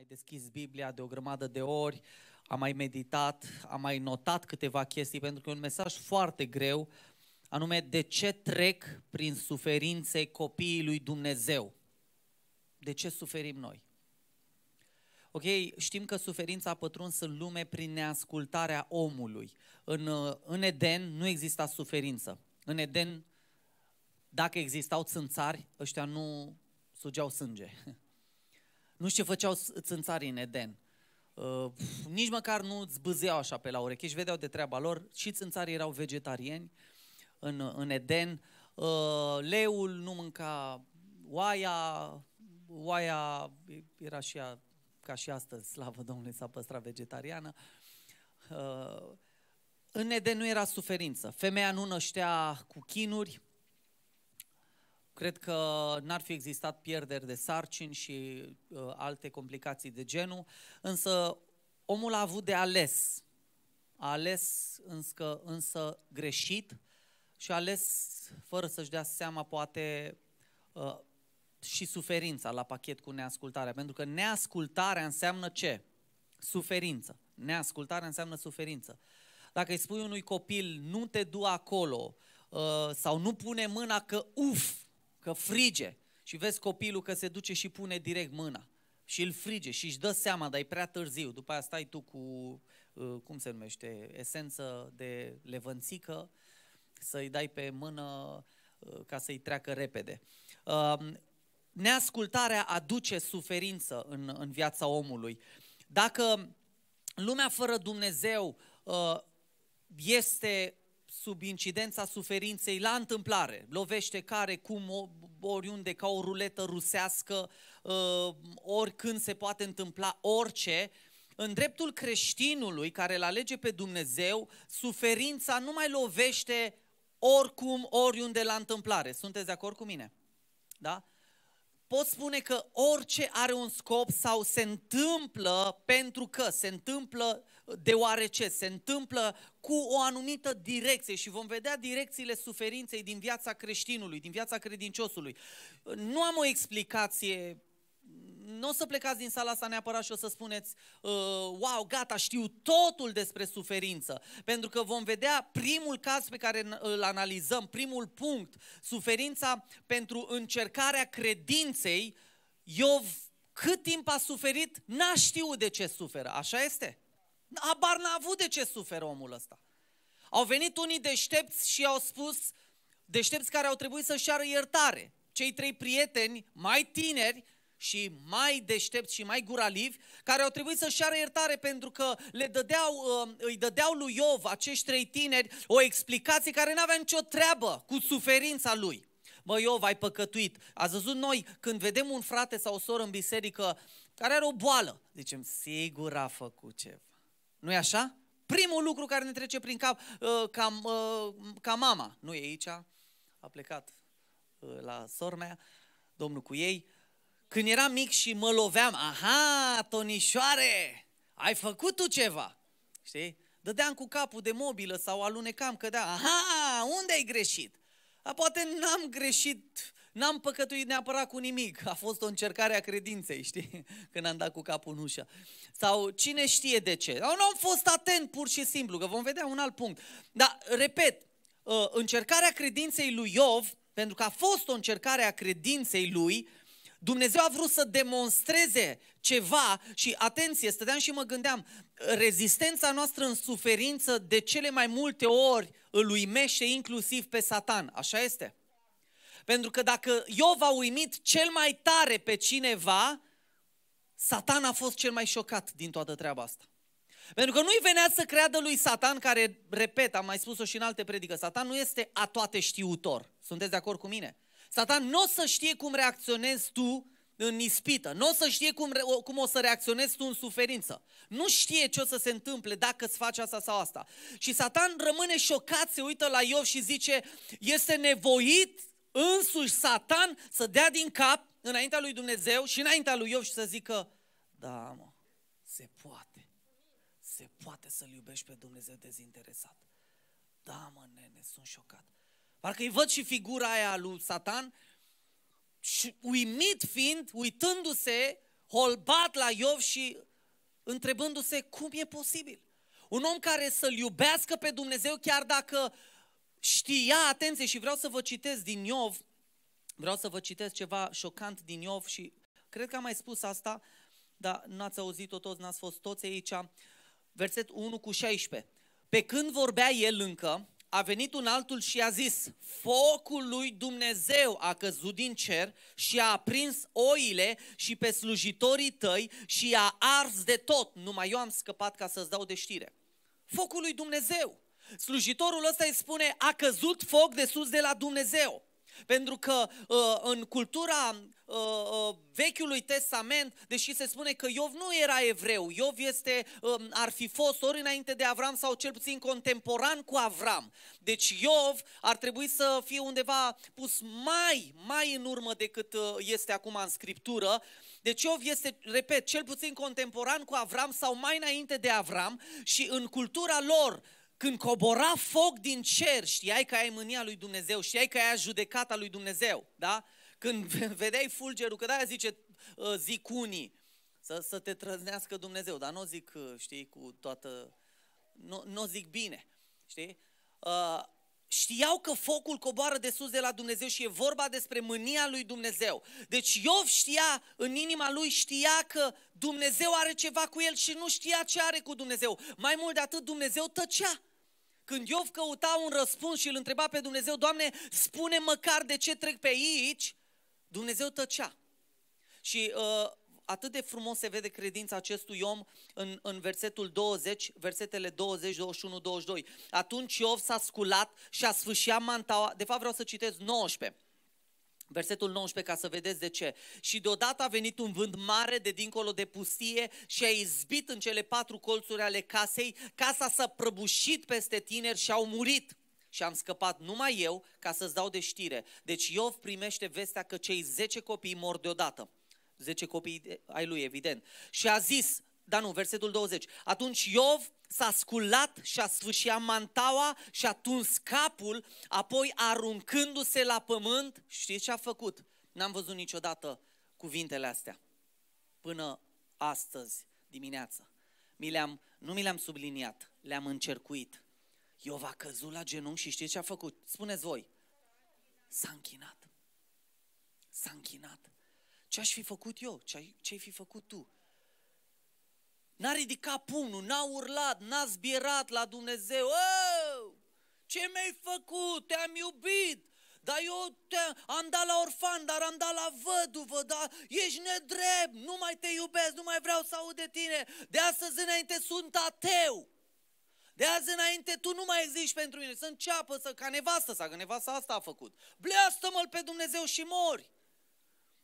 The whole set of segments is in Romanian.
mai deschis Biblia de o grămadă de ori, am mai meditat, am mai notat câteva chestii, pentru că e un mesaj foarte greu, anume de ce trec prin suferințe copiii lui Dumnezeu. De ce suferim noi? Ok, știm că suferința a pătruns în lume prin neascultarea omului. În, uh, în Eden nu exista suferință. În Eden, dacă existau țânțari, ăștia nu sugeau sânge. Nu știu ce făceau țânțarii în Eden. Uh, nici măcar nu zbâzeau așa pe la ureche, își vedeau de treaba lor. Și țânțarii erau vegetariani în, în Eden. Uh, leul nu mânca oaia, oaia era și ea, ca și astăzi, slavă Domnului, s-a păstrat vegetariană. Uh, în Eden nu era suferință. Femeia nu năștea cu chinuri, Cred că n-ar fi existat pierderi de sarcini și uh, alte complicații de genul, însă omul a avut de ales. A ales însă, însă greșit și a ales, fără să-și dea seama, poate uh, și suferința la pachet cu neascultarea. Pentru că neascultarea înseamnă ce? Suferință. Neascultarea înseamnă suferință. Dacă îi spui unui copil, nu te du acolo, uh, sau nu pune mâna că uf, că frige și vezi copilul că se duce și pune direct mâna și îl frige și își dă seama, dar e prea târziu. După aia stai tu cu, uh, cum se numește, esență de levănțică, să-i dai pe mână uh, ca să-i treacă repede. Um, neascultarea aduce suferință în, în viața omului. Dacă lumea fără Dumnezeu uh, este sub incidența suferinței la întâmplare. Lovește care, cum, oriunde, ca o ruletă rusească, uh, oricând se poate întâmpla orice. În dreptul creștinului care îl alege pe Dumnezeu, suferința nu mai lovește oricum, oriunde la întâmplare. Sunteți de acord cu mine? Da? Pot spune că orice are un scop sau se întâmplă pentru că se întâmplă deoarece se întâmplă cu o anumită direcție și vom vedea direcțiile suferinței din viața creștinului, din viața credinciosului. Nu am o explicație nu o să plecați din sala asta neapărat și o să spuneți, uh, wow, gata, știu totul despre suferință. Pentru că vom vedea primul caz pe care îl analizăm, primul punct, suferința pentru încercarea credinței. Iov, cât timp a suferit, n-a știut de ce suferă. Așa este? Abar n-a avut de ce suferă omul ăsta. Au venit unii deștepți și au spus, deștepți care au trebuit să-și ceară iertare. Cei trei prieteni mai tineri și mai deștepți și mai guralivi, care au trebuit să-și ceară iertare pentru că le dădeau, uh, îi dădeau lui Iov, acești trei tineri, o explicație care nu avea nicio treabă cu suferința lui. Mă, Iov, ai păcătuit. A văzut noi, când vedem un frate sau o soră în biserică care are o boală, zicem, sigur a făcut ceva nu e așa? Primul lucru care ne trece prin cap, uh, ca, uh, ca mama, nu e aici, a plecat uh, la sormea, domnul cu ei, când eram mic și mă loveam, aha, Tonișoare, ai făcut tu ceva, știi? Dădeam cu capul de mobilă sau alunecam, cădeam, aha, unde ai greșit? A, poate n-am greșit N-am păcătuit neapărat cu nimic. A fost o încercare a credinței, știi? Când am dat cu capul în ușă. Sau cine știe de ce. Sau nu am fost atent pur și simplu, că vom vedea un alt punct. Dar, repet, ă, încercarea credinței lui Iov, pentru că a fost o încercare a credinței lui, Dumnezeu a vrut să demonstreze ceva și, atenție, stăteam și mă gândeam, rezistența noastră în suferință de cele mai multe ori îl uimește inclusiv pe Satan. Așa este. Pentru că dacă Iov a uimit cel mai tare pe cineva, Satan a fost cel mai șocat din toată treaba asta. Pentru că nu-i venea să creadă lui Satan, care, repet, am mai spus-o și în alte predică, Satan nu este a toate știutor. Sunteți de acord cu mine? Satan nu o să știe cum reacționezi tu în ispită, nu o să știe cum, cum o să reacționezi tu în suferință. Nu știe ce o să se întâmple dacă îți faci asta sau asta. Și Satan rămâne șocat, se uită la Iov și zice, este nevoit însuși Satan să dea din cap înaintea lui Dumnezeu și înaintea lui Iov și să zică, da, mă, se poate. Se poate să-L iubești pe Dumnezeu dezinteresat. Da, mă, nene, sunt șocat. Parcă îi văd și figura aia lui Satan și uimit fiind, uitându-se, holbat la Iov și întrebându-se cum e posibil. Un om care să-L iubească pe Dumnezeu chiar dacă uh, știa, atenție, și vreau să vă citesc din Iov, vreau să vă citesc ceva șocant din Iov și cred că am mai spus asta, dar nu ați auzit-o toți, n-ați fost toți aici. Verset 1 cu 16. Pe când vorbea el încă, a venit un altul și a zis, focul lui Dumnezeu a căzut din cer și a aprins oile și pe slujitorii tăi și a ars de tot. Numai eu am scăpat ca să-ți dau de știre. Focul lui Dumnezeu. Slujitorul ăsta îi spune, a căzut foc de sus de la Dumnezeu. Pentru că uh, în cultura uh, uh Vechiului Testament, deși se spune că Iov nu era evreu, Iov este, uh, ar fi fost ori înainte de Avram sau cel puțin contemporan cu Avram. Deci Iov ar trebui să fie undeva pus mai, mai în urmă decât uh, este acum în Scriptură. Deci Iov este, repet, cel puțin contemporan cu Avram sau mai înainte de Avram și în cultura lor, când cobora foc din cer, știai că ai mânia lui Dumnezeu, știai că ai judecata lui Dumnezeu, da? Când vedeai fulgerul, că de-aia zice, uh, zic unii, să, să te trăznească Dumnezeu, dar nu zic, uh, știi, cu toată, nu, nu zic bine, știi? Uh, știau că focul coboară de sus de la Dumnezeu și e vorba despre mânia lui Dumnezeu. Deci Iov știa, în inima lui știa că Dumnezeu are ceva cu el și nu știa ce are cu Dumnezeu. Mai mult de atât, Dumnezeu tăcea. Când Iov căuta un răspuns și îl întreba pe Dumnezeu, Doamne, spune măcar de ce trec pe aici, Dumnezeu tăcea. Și uh, atât de frumos se vede credința acestui om în, în versetul 20, versetele 20, 21, 22. Atunci Iov s-a sculat și a sfâșiat mantaua, de fapt vreau să citesc 19. Versetul 19, ca să vedeți de ce. Și deodată a venit un vânt mare de dincolo de pustie și a izbit în cele patru colțuri ale casei. Casa s-a prăbușit peste tineri și au murit. Și am scăpat numai eu ca să-ți dau de știre. Deci Iov primește vestea că cei 10 copii mor deodată. 10 copii ai lui, evident. Și a zis, da, nu, versetul 20. Atunci Iov s-a sculat și a sfârșit mantaua și a tuns capul, apoi aruncându-se la pământ, știți ce a făcut? N-am văzut niciodată cuvintele astea până astăzi dimineață. Mi le-am, nu mi le-am subliniat, le-am încercuit. Iov a căzut la genunchi și știți ce a făcut? Spuneți voi. S-a închinat. S-a închinat. Ce aș fi făcut eu? Ce ai, ce ai fi făcut tu? N-a ridicat pumnul, n-a urlat, n-a zbierat la Dumnezeu. Oh, ce mi-ai făcut? Te-am iubit. Dar eu te am dat la orfan, dar am dat la văduvă, dar ești nedrept, nu mai te iubesc, nu mai vreau să aud de tine. De astăzi înainte sunt ateu. De azi înainte tu nu mai existi pentru mine. Să înceapă să, ca nevastă sa, că nevastă asta a făcut. Bleastă-mă pe Dumnezeu și mori.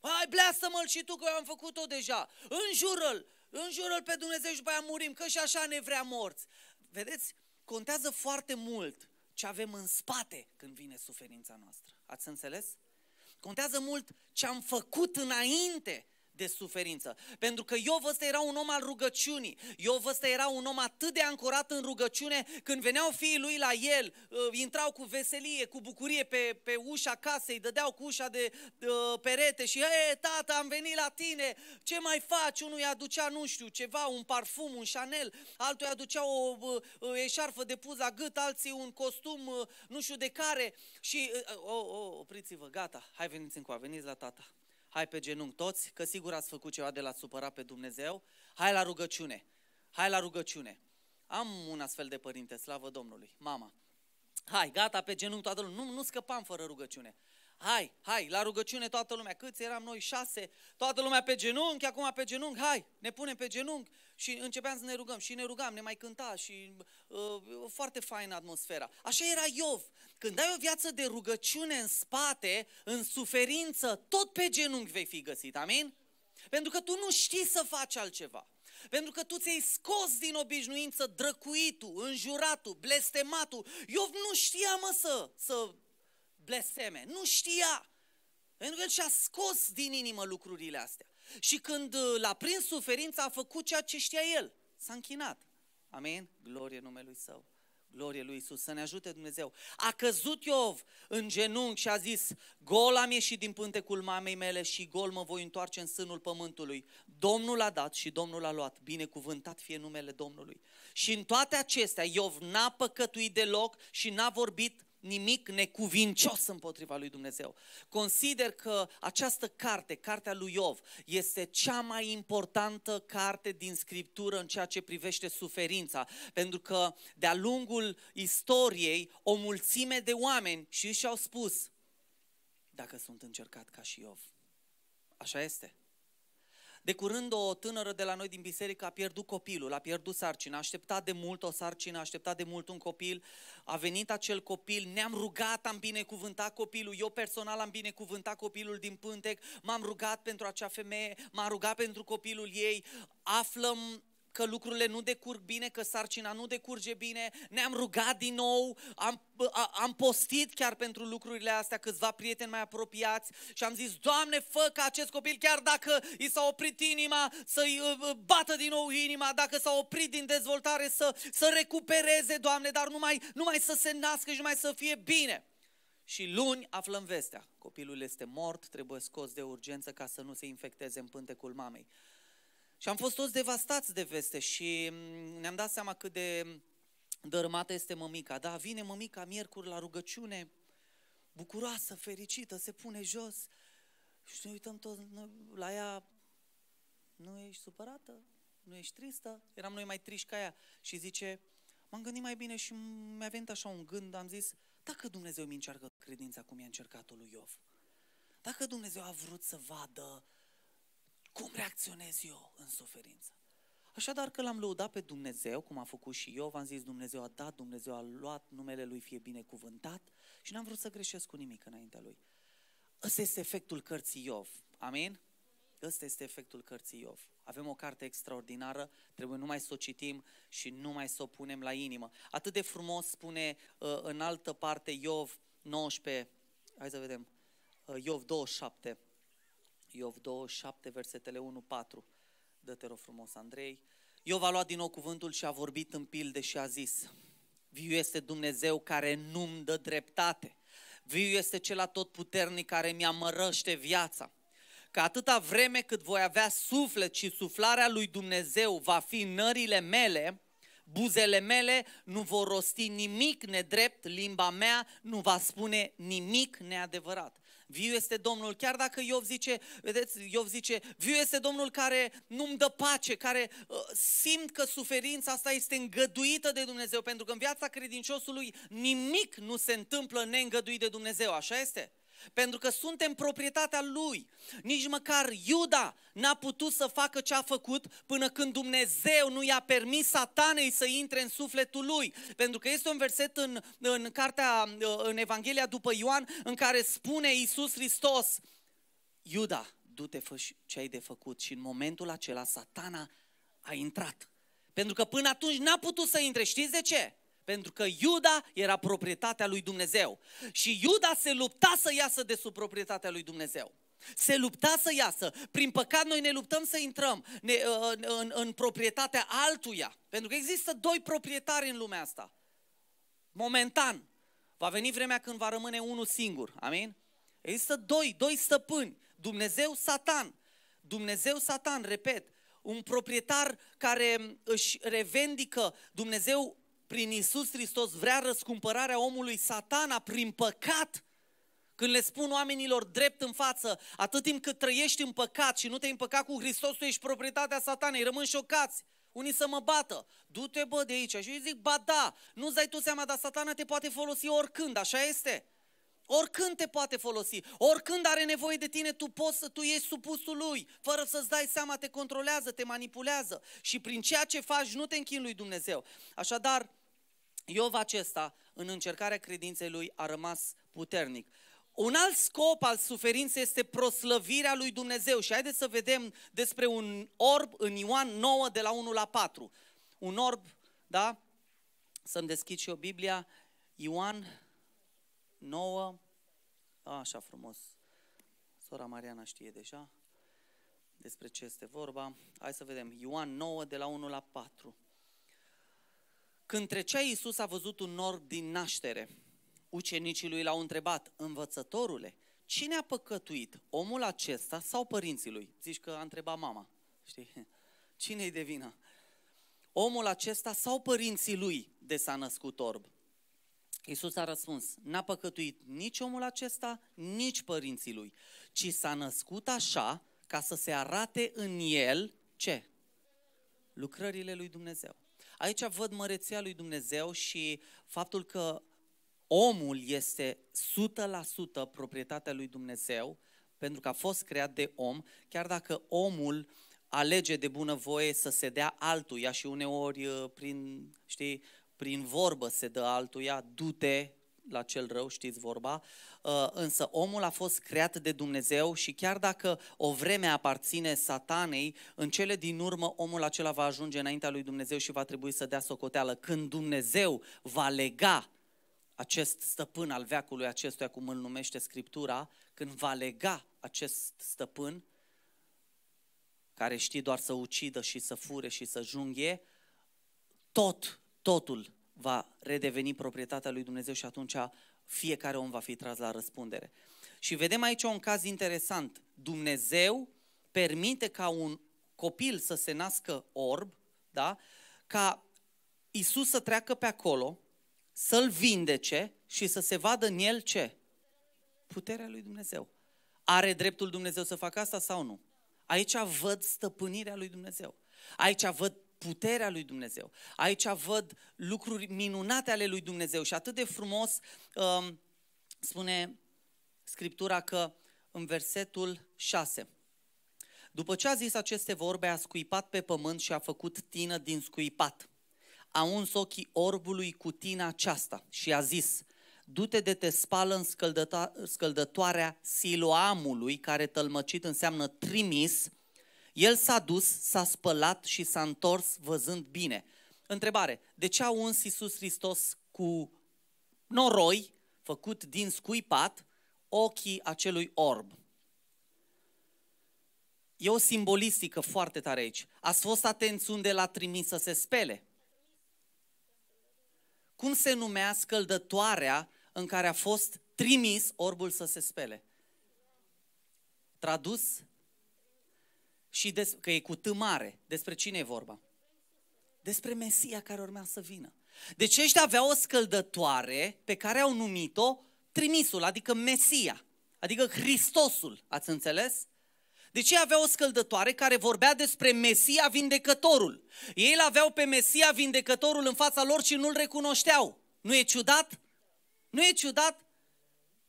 Hai, bleastă-mă și tu că eu am făcut-o deja. Înjură-l, înjură pe Dumnezeu și după aia murim, că și așa ne vrea morți. Vedeți, contează foarte mult ce avem în spate când vine suferința noastră. Ați înțeles? Contează mult ce am făcut înainte de suferință. Pentru că Iov ăsta era un om al rugăciunii. Iov ăsta era un om atât de ancorat în rugăciune, când veneau fiii lui la el, uh, intrau cu veselie, cu bucurie pe, pe ușa casei, dădeau cu ușa de, de uh, perete și, hei, tată, am venit la tine, ce mai faci? Unul îi aducea, nu știu, ceva, un parfum, un Chanel, altul îi aducea o, o uh, eșarfă de pus la gât, alții un costum, nu știu de care. Și, o, o, oh, oh, opriți-vă, gata, hai veniți încoa, veniți la tata hai pe genunchi toți, că sigur ați făcut ceva de la supărat pe Dumnezeu, hai la rugăciune, hai la rugăciune. Am un astfel de părinte, slavă Domnului, mama. Hai, gata, pe genunchi toată lumea, nu, nu scăpam fără rugăciune. Hai, hai, la rugăciune toată lumea, câți eram noi, șase, toată lumea pe genunchi, acum pe genunchi, hai, ne punem pe genunchi, și începeam să ne rugăm și ne rugam, ne mai cânta și uh, foarte faină atmosfera. Așa era Iov. Când ai o viață de rugăciune în spate, în suferință, tot pe genunchi vei fi găsit, amin? Pentru că tu nu știi să faci altceva. Pentru că tu ți-ai scos din obișnuință drăcuitul, înjuratul, blestematul. Iov nu știa, mă, să, să blesteme. Nu știa. Pentru că el și-a scos din inimă lucrurile astea. Și când uh, l-a prins suferința, a făcut ceea ce știa el. S-a închinat. Amin? Glorie numelui Său. Glorie lui Isus, să ne ajute Dumnezeu. A căzut Iov în genunchi și a zis, gol am ieșit din pântecul mamei mele și gol mă voi întoarce în sânul pământului. Domnul a dat și Domnul a luat, binecuvântat fie numele Domnului. Și în toate acestea Iov n-a păcătuit deloc și n-a vorbit nimic necuvincios împotriva lui Dumnezeu. Consider că această carte, cartea lui Iov, este cea mai importantă carte din Scriptură în ceea ce privește suferința, pentru că de-a lungul istoriei o mulțime de oameni și și-au spus, dacă sunt încercat ca și Iov, așa este, de curând o tânără de la noi din biserică a pierdut copilul, a pierdut sarcina, a așteptat de mult o sarcină, a așteptat de mult un copil, a venit acel copil, ne-am rugat, am binecuvântat copilul, eu personal am binecuvântat copilul din pântec, m-am rugat pentru acea femeie, m-am rugat pentru copilul ei, aflăm că lucrurile nu decurg bine, că sarcina nu decurge bine, ne-am rugat din nou, am, a, am postit chiar pentru lucrurile astea câțiva prieteni mai apropiați și am zis, Doamne, fă ca acest copil, chiar dacă i s-a oprit inima, să-i uh, uh, bată din nou inima, dacă s-a oprit din dezvoltare, să, să recupereze, Doamne, dar numai, numai să se nască și numai să fie bine. Și luni aflăm vestea. Copilul este mort, trebuie scos de urgență ca să nu se infecteze în pântecul mamei. Și am fost toți devastați de veste și mm, ne-am dat seama cât de dărâmată este mămica. Da, vine mămica miercuri la rugăciune, bucuroasă, fericită, se pune jos și ne uităm toți la ea. Nu ești supărată? Nu ești tristă? Eram noi mai triști ca ea. Și zice, m-am gândit mai bine și mi-a venit așa un gând, am zis, dacă Dumnezeu mi încearcă credința cum i-a încercat-o lui Iov, dacă Dumnezeu a vrut să vadă cum reacționez eu în suferință? Așadar că l-am lăudat pe Dumnezeu, cum a făcut și eu, v-am zis Dumnezeu a dat, Dumnezeu a luat, numele Lui fie binecuvântat și n-am vrut să greșesc cu nimic înaintea Lui. Ăsta este efectul cărții Iov. Amin? Ăsta este efectul cărții Iov. Avem o carte extraordinară, trebuie numai să o citim și numai să o punem la inimă. Atât de frumos spune uh, în altă parte Iov 19, hai să vedem, uh, Iov 27, Iov 27, versetele 1, 4. Dă-te rog frumos, Andrei. Iov a luat din nou cuvântul și a vorbit în pilde și a zis, Viu este Dumnezeu care nu-mi dă dreptate. Viu este cel atotputernic care mi amărăște viața. Că atâta vreme cât voi avea suflet și suflarea lui Dumnezeu va fi nările mele, buzele mele nu vor rosti nimic nedrept, limba mea nu va spune nimic neadevărat viu este Domnul. Chiar dacă Iov zice, vedeți, Iov zice, viu este Domnul care nu-mi dă pace, care uh, simt că suferința asta este îngăduită de Dumnezeu, pentru că în viața credinciosului nimic nu se întâmplă neîngăduit de Dumnezeu, așa este? Pentru că suntem proprietatea lui. Nici măcar Iuda n-a putut să facă ce a făcut până când Dumnezeu nu i-a permis satanei să intre în sufletul lui. Pentru că este un verset în, în cartea, în Evanghelia după Ioan, în care spune Iisus Hristos, Iuda, du-te fă ce ai de făcut. Și în momentul acela satana a intrat. Pentru că până atunci n-a putut să intre. Știți de ce? Pentru că Iuda era proprietatea lui Dumnezeu. Și Iuda se lupta să iasă de sub proprietatea lui Dumnezeu. Se lupta să iasă. Prin păcat noi ne luptăm să intrăm ne, uh, în, în, în proprietatea altuia. Pentru că există doi proprietari în lumea asta. Momentan. Va veni vremea când va rămâne unul singur. Amin? Există doi, doi stăpâni. Dumnezeu, Satan. Dumnezeu, Satan, repet, un proprietar care își revendică Dumnezeu prin Isus Hristos vrea răscumpărarea omului satana prin păcat. Când le spun oamenilor drept în față, atât timp cât trăiești în păcat și nu te-ai împăcat cu Hristos, tu ești proprietatea satanei, rămân șocați. Unii să mă bată, du-te bă de aici. Și eu zic, ba da, nu-ți dai tu seama, dar satana te poate folosi oricând, așa este. Oricând te poate folosi, oricând are nevoie de tine, tu poți să tu ești supusul lui, fără să-ți dai seama, te controlează, te manipulează și prin ceea ce faci nu te închin lui Dumnezeu. Așadar, Iov acesta, în încercarea credinței lui, a rămas puternic. Un alt scop al suferinței este proslăvirea lui Dumnezeu și haideți să vedem despre un orb în Ioan 9 de la 1 la 4. Un orb, da? Să-mi deschid și eu Biblia, Ioan 9, așa frumos, sora Mariana știe deja despre ce este vorba. Hai să vedem, Ioan 9, de la 1 la 4. Când trecea Iisus a văzut un nor din naștere. Ucenicii lui l-au întrebat, învățătorule, cine a păcătuit, omul acesta sau părinții lui? Zici că a întrebat mama, știi? Cine-i de vină? Omul acesta sau părinții lui de s-a născut orb? Iisus a răspuns, n-a păcătuit nici omul acesta, nici părinții lui, ci s-a născut așa ca să se arate în el ce? Lucrările lui Dumnezeu. Aici văd măreția lui Dumnezeu și faptul că omul este 100% proprietatea lui Dumnezeu, pentru că a fost creat de om, chiar dacă omul alege de bunăvoie să se dea altuia și uneori uh, prin, știi, prin vorbă se dă altuia, du-te la cel rău, știți vorba, uh, însă omul a fost creat de Dumnezeu și chiar dacă o vreme aparține satanei, în cele din urmă omul acela va ajunge înaintea lui Dumnezeu și va trebui să dea socoteală. Când Dumnezeu va lega acest stăpân al veacului acestuia, cum îl numește Scriptura, când va lega acest stăpân, care știe doar să ucidă și să fure și să junghe, tot totul va redeveni proprietatea lui Dumnezeu și atunci fiecare om va fi tras la răspundere. Și vedem aici un caz interesant. Dumnezeu permite ca un copil să se nască orb, da? ca Isus să treacă pe acolo, să-l vindece și să se vadă în el ce? Puterea lui Dumnezeu. Are dreptul Dumnezeu să facă asta sau nu? Aici văd stăpânirea lui Dumnezeu. Aici văd puterea lui Dumnezeu. Aici văd lucruri minunate ale lui Dumnezeu și atât de frumos um, spune Scriptura că în versetul 6. După ce a zis aceste vorbe, a scuipat pe pământ și a făcut tină din scuipat. A uns ochii orbului cu tina aceasta și a zis, du-te de te spală în scăldătoarea siloamului, care tălmăcit înseamnă trimis, el s-a dus, s-a spălat și s-a întors văzând bine. Întrebare, de ce a uns Iisus Hristos cu noroi făcut din scuipat ochii acelui orb? E o simbolistică foarte tare aici. Ați fost atenți unde l-a trimis să se spele. Cum se numea scăldătoarea în care a fost trimis orbul să se spele? Tradus? și des, că e cu T mare. Despre cine e vorba? Despre Mesia care urmea să vină. Deci ăștia aveau o scăldătoare pe care au numit-o trimisul, adică Mesia, adică Hristosul, ați înțeles? Deci ei aveau o scăldătoare care vorbea despre Mesia vindecătorul. Ei îl aveau pe Mesia vindecătorul în fața lor și nu-l recunoșteau. Nu e ciudat? Nu e ciudat?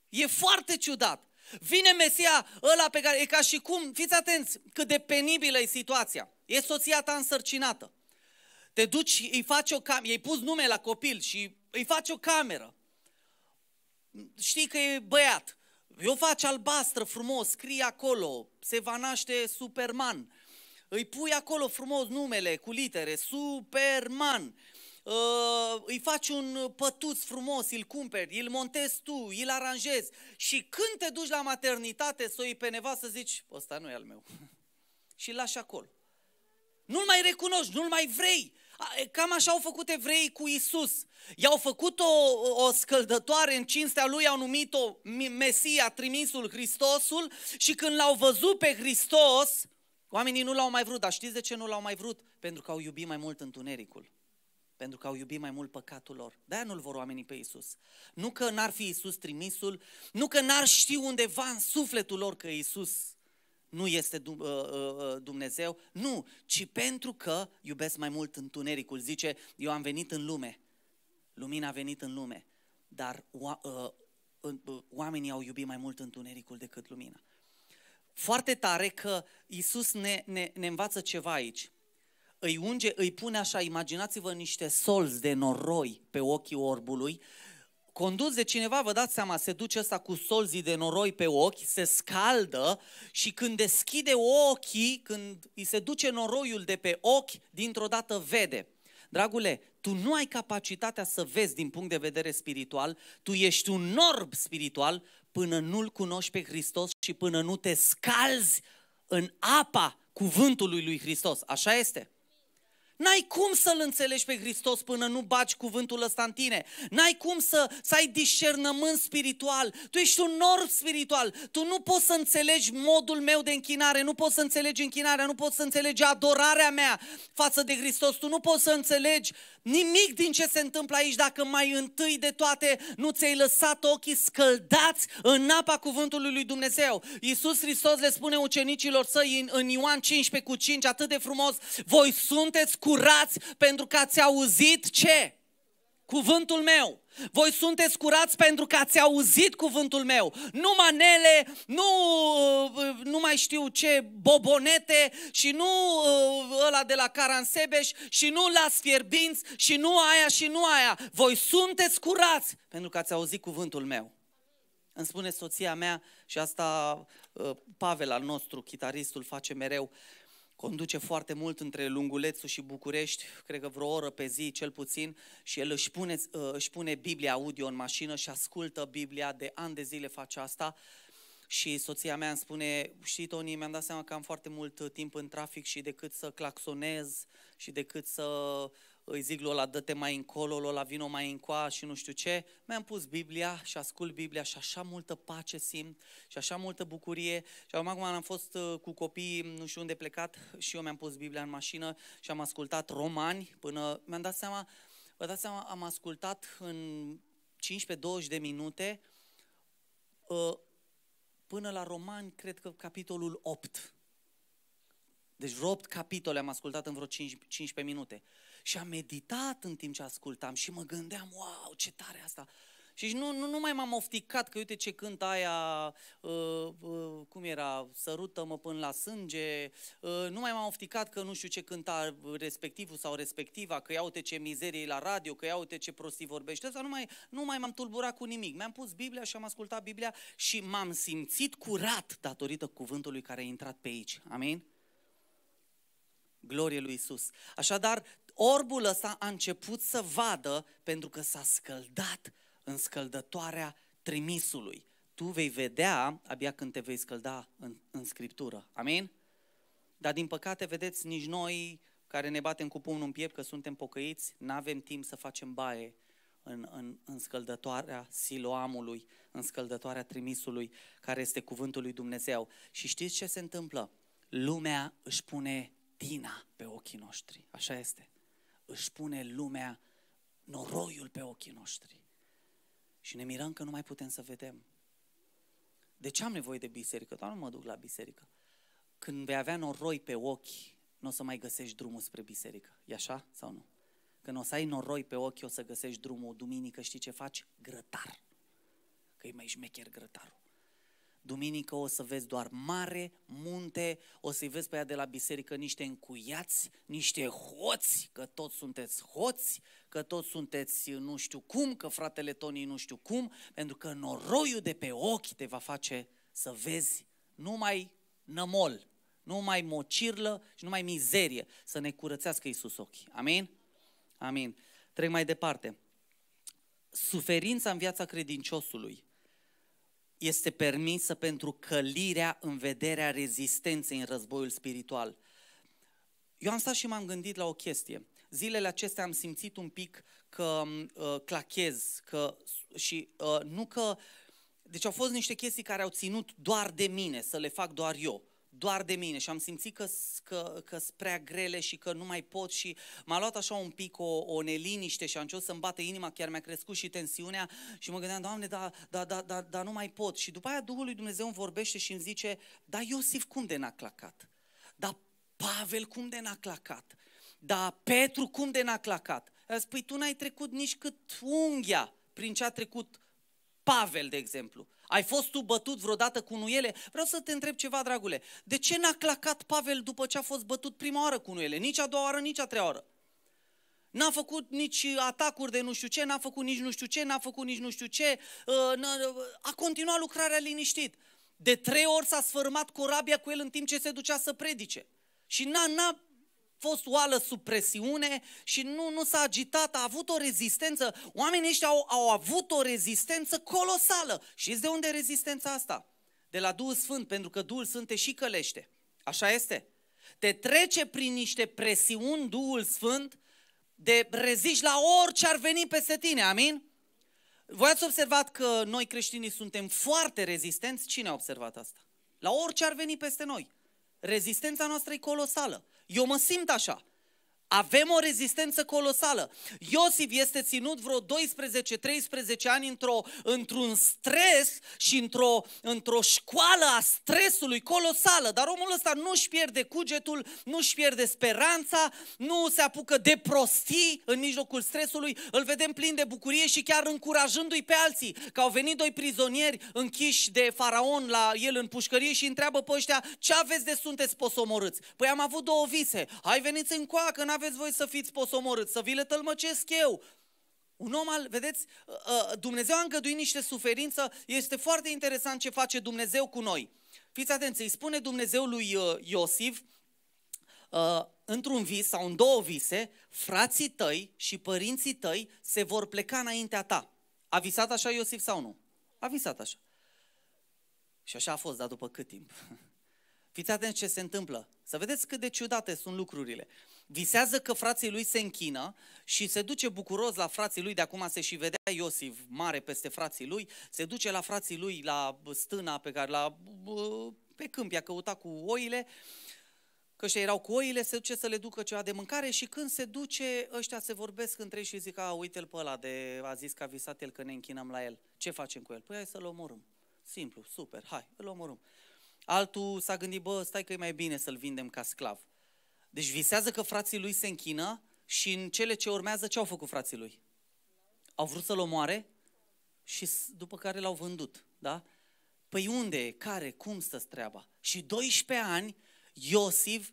E foarte ciudat. Vine Mesia ăla pe care, e ca și cum, fiți atenți cât de penibilă e situația. E soția ta însărcinată. Te duci, îi faci o cameră, i pus nume la copil și îi faci o cameră. Știi că e băiat. Eu faci albastră frumos, scrie acolo, se va naște Superman. Îi pui acolo frumos numele cu litere, Superman. Uh, îi faci un pătuț frumos, îl cumperi, îl montezi tu, îl aranjezi și când te duci la maternitate să o iei pe nevastă, zici, ăsta nu e al meu. și îl lași acolo. Nu-l mai recunoști, nu-l mai vrei. Cam așa au făcut evreii cu Isus. I-au făcut o, o scăldătoare în cinstea lui, au numit-o Mesia, trimisul, Hristosul și când l-au văzut pe Hristos, oamenii nu l-au mai vrut. Dar știți de ce nu l-au mai vrut? Pentru că au iubit mai mult întunericul. Pentru că au iubit mai mult păcatul lor. De-aia nu-L vor oamenii pe Isus. Nu că n-ar fi Isus trimisul, nu că n-ar ști undeva în sufletul lor că Isus nu este uh, uh, uh, Dumnezeu, nu, ci pentru că iubesc mai mult întunericul. Zice, eu am venit în lume, lumina a venit în lume, dar oamenii au iubit mai mult întunericul decât lumina. Foarte tare că Isus ne, ne, ne învață ceva aici îi unge, îi pune așa, imaginați-vă niște solzi de noroi pe ochii orbului, condus de cineva, vă dați seama, se duce ăsta cu solzii de noroi pe ochi, se scaldă și când deschide ochii, când îi se duce noroiul de pe ochi, dintr-o dată vede. Dragule, tu nu ai capacitatea să vezi din punct de vedere spiritual, tu ești un orb spiritual până nu-L cunoști pe Hristos și până nu te scalzi în apa cuvântului lui Hristos. Așa este. N-ai cum să-L înțelegi pe Hristos până nu baci cuvântul ăsta în tine. N-ai cum să, să ai discernământ spiritual. Tu ești un orb spiritual. Tu nu poți să înțelegi modul meu de închinare, nu poți să înțelegi închinarea, nu poți să înțelegi adorarea mea față de Hristos. Tu nu poți să înțelegi nimic din ce se întâmplă aici dacă mai întâi de toate nu ți-ai lăsat ochii scăldați în apa cuvântului lui Dumnezeu. Iisus Hristos le spune ucenicilor săi în, în Ioan 15 cu 5 atât de frumos, voi sunteți curați pentru că ați auzit ce? Cuvântul meu. Voi sunteți curați pentru că ați auzit cuvântul meu. Nu manele, nu, nu mai știu ce, bobonete și nu uh, ăla de la Caransebeș și nu las fierbinți și nu aia și nu aia. Voi sunteți curați pentru că ați auzit cuvântul meu. Îmi spune soția mea și asta uh, Pavel al nostru, chitaristul, face mereu conduce foarte mult între Lungulețul și București, cred că vreo oră pe zi cel puțin, și el își pune, uh, își pune Biblia audio în mașină și ascultă Biblia, de ani de zile face asta. Și soția mea îmi spune, știi Tony, mi-am dat seama că am foarte mult uh, timp în trafic și decât să claxonez și decât să îi zic lui ăla, dă-te mai încolo, lui ăla, vino mai încoa și nu știu ce. Mi-am pus Biblia și ascult Biblia și așa multă pace simt și așa multă bucurie. Și acum, acum am fost uh, cu copiii, nu știu unde plecat și eu mi-am pus Biblia în mașină și am ascultat romani până mi-am dat seama, vă dați seama, am ascultat în 15-20 de minute uh, până la romani, cred că capitolul 8. Deci vreo 8 capitole am ascultat în vreo 5, 15 minute. Și am meditat în timp ce ascultam și mă gândeam, wow, ce tare asta! Și nu, nu, nu mai m-am ofticat că uite ce cânt aia, uh, uh, cum era, sărută-mă până la sânge, uh, nu mai m-am ofticat că nu știu ce cânta respectivul sau respectiva, că ia uite ce mizerie la radio, că ia uite ce prostii vorbește, dar nu mai, nu mai m-am tulburat cu nimic. Mi-am pus Biblia și am ascultat Biblia și m-am simțit curat datorită cuvântului care a intrat pe aici. Amin? Glorie lui Isus. Așadar, Orbul ăsta a început să vadă pentru că s-a scăldat în scăldătoarea trimisului. Tu vei vedea abia când te vei scălda în, în Scriptură. Amin? Dar din păcate, vedeți, nici noi care ne batem cu pumnul în piept că suntem pocăiți, nu avem timp să facem baie în, în, în scăldătoarea siloamului, în scăldătoarea trimisului, care este cuvântul lui Dumnezeu. Și știți ce se întâmplă? Lumea își pune tina pe ochii noștri. Așa este își pune lumea noroiul pe ochii noștri. Și ne mirăm că nu mai putem să vedem. De ce am nevoie de biserică? Doar nu mă duc la biserică. Când vei avea noroi pe ochi, nu o să mai găsești drumul spre biserică. E așa sau nu? Când o să ai noroi pe ochi, o să găsești drumul duminică, știi ce faci? Grătar. Că e mai șmecher grătarul. Duminică o să vezi doar mare, munte, o să-i vezi pe ea de la biserică niște încuiați, niște hoți, că toți sunteți hoți, că toți sunteți nu știu cum, că fratele Tony nu știu cum, pentru că noroiul de pe ochi te va face să vezi numai nămol, numai mocirlă și numai mizerie, să ne curățească Iisus ochii. Amin? Amin. Trec mai departe. Suferința în viața credinciosului este permisă pentru călirea în vederea rezistenței în războiul spiritual. Eu am stat și m-am gândit la o chestie. Zilele acestea am simțit un pic că uh, clachez că, și uh, nu că... Deci au fost niște chestii care au ținut doar de mine, să le fac doar eu doar de mine și am simțit că că, că prea grele și că nu mai pot și m-a luat așa un pic o, o neliniște și a început să-mi bată inima, chiar mi-a crescut și tensiunea și mă gândeam, Doamne, da, da, da, da, da, nu mai pot. Și după aia Duhul lui Dumnezeu îmi vorbește și îmi zice, da, Iosif cum de n-a clacat? Da, Pavel cum de n-a clacat? Da, Petru cum de n-a clacat? Spui, păi tu n-ai trecut nici cât unghia prin ce a trecut Pavel, de exemplu. Ai fost tu bătut vreodată cu nuiele? Vreau să te întreb ceva, dragule. De ce n-a clacat Pavel după ce a fost bătut prima oară cu nuiele? Nici a doua oară, nici a treia oară. N-a făcut nici atacuri de nu știu ce, n-a făcut nici nu știu ce, n-a făcut nici nu știu ce. Ă, a continuat lucrarea liniștit. De trei ori s-a sfârmat corabia cu el în timp ce se ducea să predice. Și n-a, n-a fost oală sub presiune și nu, nu s-a agitat, a avut o rezistență. Oamenii ăștia au, au avut o rezistență colosală. Și de unde e rezistența asta? De la Duhul Sfânt, pentru că Duhul Sfânt te și călește. Așa este. Te trece prin niște presiuni Duhul Sfânt de reziști la orice ar veni peste tine, amin? Voi ați observat că noi creștinii suntem foarte rezistenți? Cine a observat asta? La orice ar veni peste noi. Rezistența noastră e colosală. Eu mă simt așa. Avem o rezistență colosală. Iosif este ținut vreo 12-13 ani într-o, într-un stres și într-o, într-o școală a stresului colosală, dar omul ăsta nu își pierde cugetul, nu își pierde speranța, nu se apucă de prostii în mijlocul stresului, îl vedem plin de bucurie și chiar încurajându-i pe alții, că au venit doi prizonieri închiși de faraon la el în pușcărie și întreabă pe ăștia, ce aveți de sunteți posomorâți? Păi am avut două vise, hai veniți în coacă, n aveți voi să fiți posomorâți, să vi le tălmăcesc eu. Un om al, vedeți, ă, ă, Dumnezeu a îngăduit niște suferință, este foarte interesant ce face Dumnezeu cu noi. Fiți atenți, îi spune Dumnezeu lui ă, Iosif, într-un vis sau în două vise, frații tăi și părinții tăi se vor pleca înaintea ta. A visat așa Iosif sau nu? A visat așa. Și așa a fost, dar după cât timp? Fiți atenți ce se întâmplă. Să vedeți cât de ciudate sunt lucrurile. Uh, visează că frații lui se închină și se duce bucuros la frații lui, de acum se și vedea Iosif mare peste frații lui, se duce la frații lui la stâna pe care la pe câmp i-a căutat cu oile, că ăștia erau cu oile, se duce să le ducă ceva de mâncare și când se duce, ăștia se vorbesc între ei și zic, a, uite-l pe ăla, de, a zis că a visat el că ne închinăm la el. Ce facem cu el? Păi hai să-l omorâm. Simplu, super, hai, îl omorâm. Altul s-a gândit, bă, stai că e mai bine să-l vindem ca sclav. Deci visează că frații lui se închină și în cele ce urmează ce au făcut frații lui? Au vrut să-l omoare și după care l-au vândut, da? Păi unde, care, cum stă treaba? Și 12 ani Iosif,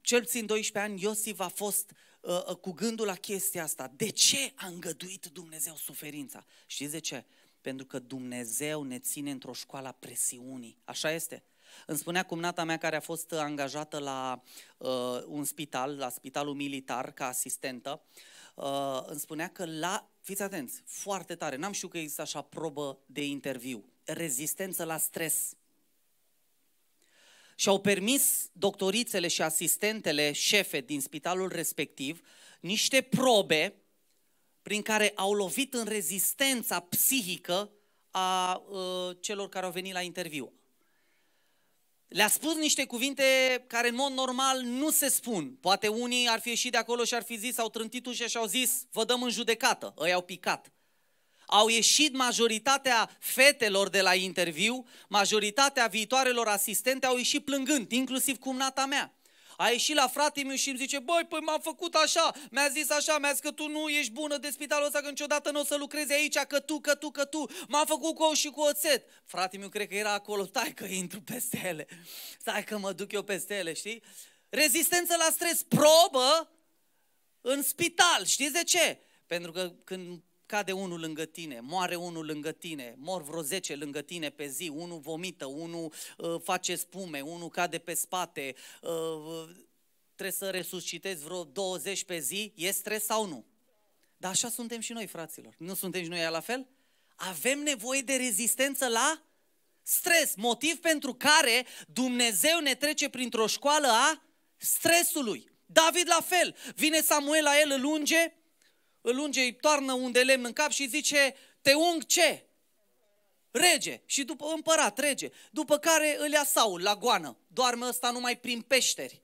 cel puțin 12 ani, Iosif a fost uh, uh, cu gândul la chestia asta. De ce a îngăduit Dumnezeu suferința? Știți de ce? Pentru că Dumnezeu ne ține într-o școală a presiunii. Așa este? Îmi spunea cumnata mea care a fost angajată la uh, un spital, la spitalul militar, ca asistentă, uh, îmi spunea că la, fiți atenți, foarte tare, n-am știut că există așa probă de interviu, rezistență la stres. Și-au permis doctorițele și asistentele șefe din spitalul respectiv niște probe prin care au lovit în rezistența psihică a uh, celor care au venit la interviu. Le-a spus niște cuvinte care în mod normal nu se spun. Poate unii ar fi ieșit de acolo și ar fi zis, au trântit ușa și au zis, vă dăm în judecată, îi au picat. Au ieșit majoritatea fetelor de la interviu, majoritatea viitoarelor asistente au ieșit plângând, inclusiv cumnata mea a ieșit la fratele meu și îmi zice, băi, păi m-am făcut așa, mi-a zis așa, mi-a zis că tu nu ești bună de spitalul ăsta, că niciodată nu o să lucrezi aici, că tu, că tu, că tu, m-am făcut cu ou și cu oțet. Fratele meu cred că era acolo, stai că intru peste ele, stai că mă duc eu peste ele, știi? Rezistență la stres, probă în spital, știți de ce? Pentru că când cade unul lângă tine, moare unul lângă tine, mor vreo 10 lângă tine pe zi, unul vomită, unul uh, face spume, unul cade pe spate, uh, trebuie să resuscitezi vreo 20 pe zi, e stres sau nu? Dar așa suntem și noi, fraților. Nu suntem și noi la fel? Avem nevoie de rezistență la stres, motiv pentru care Dumnezeu ne trece printr-o școală a stresului. David la fel, vine Samuel la el, îl unge, îl unge, îi toarnă un de lemn în cap și zice, te ung ce? Rege și după împărat, rege. După care îl ia Saul la goană. Doarme ăsta numai prin peșteri.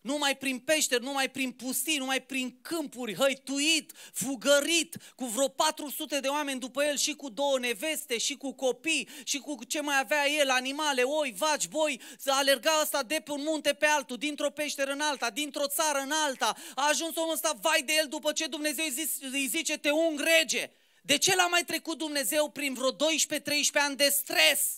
Numai prin peșteri, numai prin pustii, numai prin câmpuri, hăituit, fugărit, cu vreo 400 de oameni după el și cu două neveste, și cu copii, și cu ce mai avea el, animale, oi, vaci, boi, să alerga asta de pe un munte pe altul, dintr-o peșteră în alta, dintr-o țară în alta. A ajuns omul ăsta, vai de el, după ce Dumnezeu îi, zice, îi zice, te ung rege. De ce l-a mai trecut Dumnezeu prin vreo 12-13 ani de stres?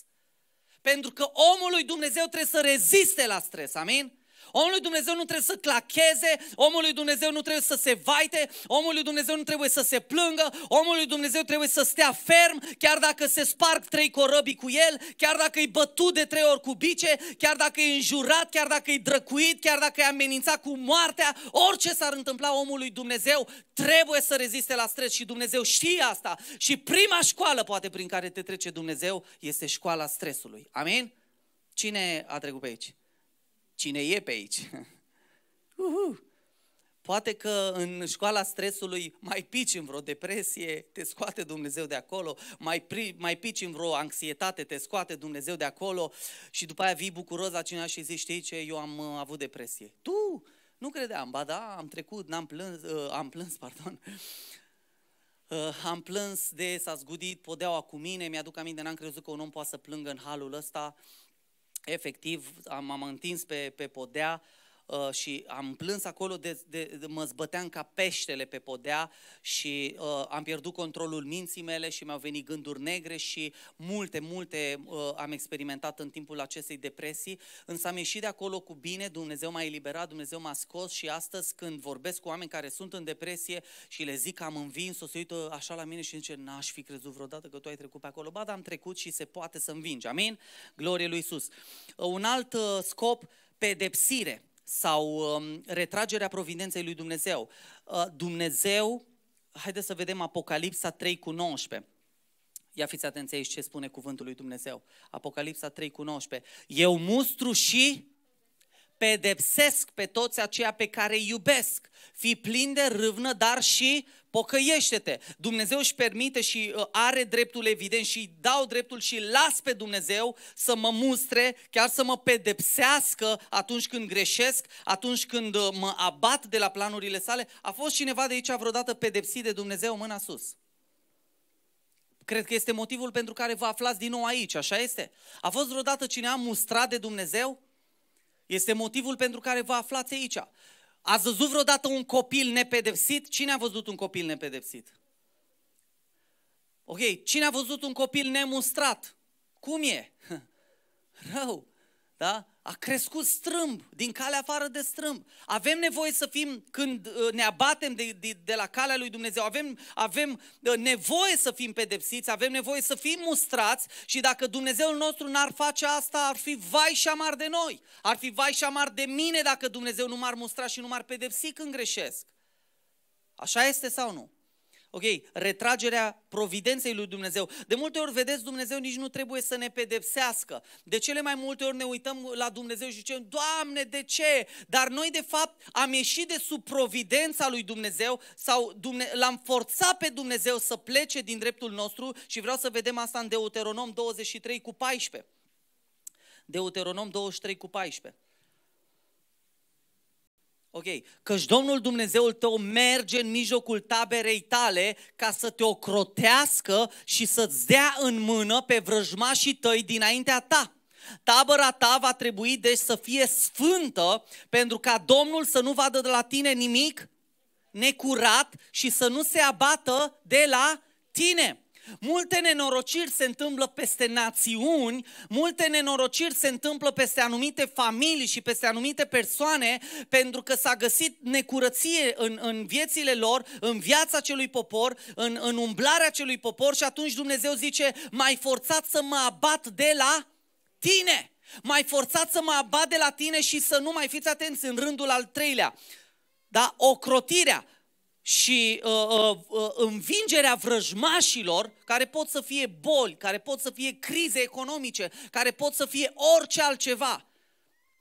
Pentru că omul lui Dumnezeu trebuie să reziste la stres, amin? Omul lui Dumnezeu nu trebuie să clacheze, omul lui Dumnezeu nu trebuie să se vaite, omul lui Dumnezeu nu trebuie să se plângă, omul lui Dumnezeu trebuie să stea ferm, chiar dacă se sparg trei corăbii cu el, chiar dacă e bătut de trei ori cu bice, chiar dacă e înjurat, chiar dacă e drăcuit, chiar dacă e amenințat cu moartea, orice s-ar întâmpla omului Dumnezeu, trebuie să reziste la stres și Dumnezeu știe asta. Și prima școală, poate, prin care te trece Dumnezeu, este școala stresului. Amin? Cine a trecut pe aici? cine e pe aici. Uhu. Poate că în școala stresului mai pici în vreo depresie, te scoate Dumnezeu de acolo, mai, pri, mai pici în vreo anxietate, te scoate Dumnezeu de acolo și după aia vii bucuros la cineva și zici, știi ce, eu am uh, avut depresie. Tu! Nu credeam, ba da, am trecut, n-am plâns, uh, am plâns, pardon. Uh, am plâns de s-a zgudit podeaua cu mine, mi-aduc aminte, n-am crezut că un om poate să plângă în halul ăsta. Uh, efectiv am, am întins pe, pe podea, Uh, și am plâns acolo, de, de, de, mă zbăteam ca peștele pe podea și uh, am pierdut controlul minții mele și mi-au venit gânduri negre și multe, multe uh, am experimentat în timpul acestei depresii, însă am ieșit de acolo cu bine, Dumnezeu m-a eliberat, Dumnezeu m-a scos și astăzi când vorbesc cu oameni care sunt în depresie și le zic că am învins, o să uită așa la mine și zice, n-aș fi crezut vreodată că tu ai trecut pe acolo. Ba, dar am trecut și se poate să învingi. Amin? Glorie lui Isus. Uh, un alt uh, scop, pedepsire sau um, retragerea providenței lui Dumnezeu. Uh, Dumnezeu, haideți să vedem Apocalipsa 3 cu 19. Ia fiți atenți aici ce spune cuvântul lui Dumnezeu. Apocalipsa 3 cu 19. Eu mustru și pedepsesc pe toți aceia pe care îi iubesc. Fi plin de râvnă, dar și pocăiește-te. Dumnezeu își permite și uh, are dreptul evident și dau dreptul și las pe Dumnezeu să mă mustre, chiar să mă pedepsească atunci când greșesc, atunci când uh, mă abat de la planurile sale. A fost cineva de aici vreodată pedepsit de Dumnezeu mâna sus? Cred că este motivul pentru care vă aflați din nou aici, așa este? A fost vreodată cineva mustrat de Dumnezeu? Este motivul pentru care vă aflați aici. Ați văzut vreodată un copil nepedepsit? Cine a văzut un copil nepedepsit? Ok, cine a văzut un copil nemustrat? Cum e? Rău da? A crescut strâmb, din calea afară de strâmb. Avem nevoie să fim, când uh, ne abatem de, de, de la calea lui Dumnezeu, avem, avem uh, nevoie să fim pedepsiți, avem nevoie să fim mustrați și dacă Dumnezeul nostru n-ar face asta, ar fi vai și amar de noi. Ar fi vai și amar de mine dacă Dumnezeu nu m-ar mustra și nu m-ar pedepsi când greșesc. Așa este sau nu? Ok, retragerea providenței lui Dumnezeu. De multe ori, vedeți, Dumnezeu nici nu trebuie să ne pedepsească. De cele mai multe ori ne uităm la Dumnezeu și zicem, Doamne, de ce? Dar noi, de fapt, am ieșit de sub providența lui Dumnezeu sau Dumne- l-am forțat pe Dumnezeu să plece din dreptul nostru și vreau să vedem asta în Deuteronom 23 cu 14. Deuteronom 23 cu 14. Ok, căci Domnul Dumnezeul tău merge în mijlocul taberei tale ca să te ocrotească și să-ți dea în mână pe vrăjmașii tăi dinaintea ta. Tabăra ta va trebui deci să fie sfântă pentru ca Domnul să nu vadă de la tine nimic necurat și să nu se abată de la tine. Multe nenorociri se întâmplă peste națiuni, multe nenorociri se întâmplă peste anumite familii și peste anumite persoane, pentru că s-a găsit necurăție în, în viețile lor, în viața acelui popor, în, în umblarea acelui popor și atunci Dumnezeu zice, mai forțat să mă abat de la tine, mai forțat să mă abat de la tine și să nu mai fiți atenți în rândul al treilea. Da? Ocrotirea și uh, uh, uh, învingerea vrăjmașilor, care pot să fie boli, care pot să fie crize economice, care pot să fie orice altceva.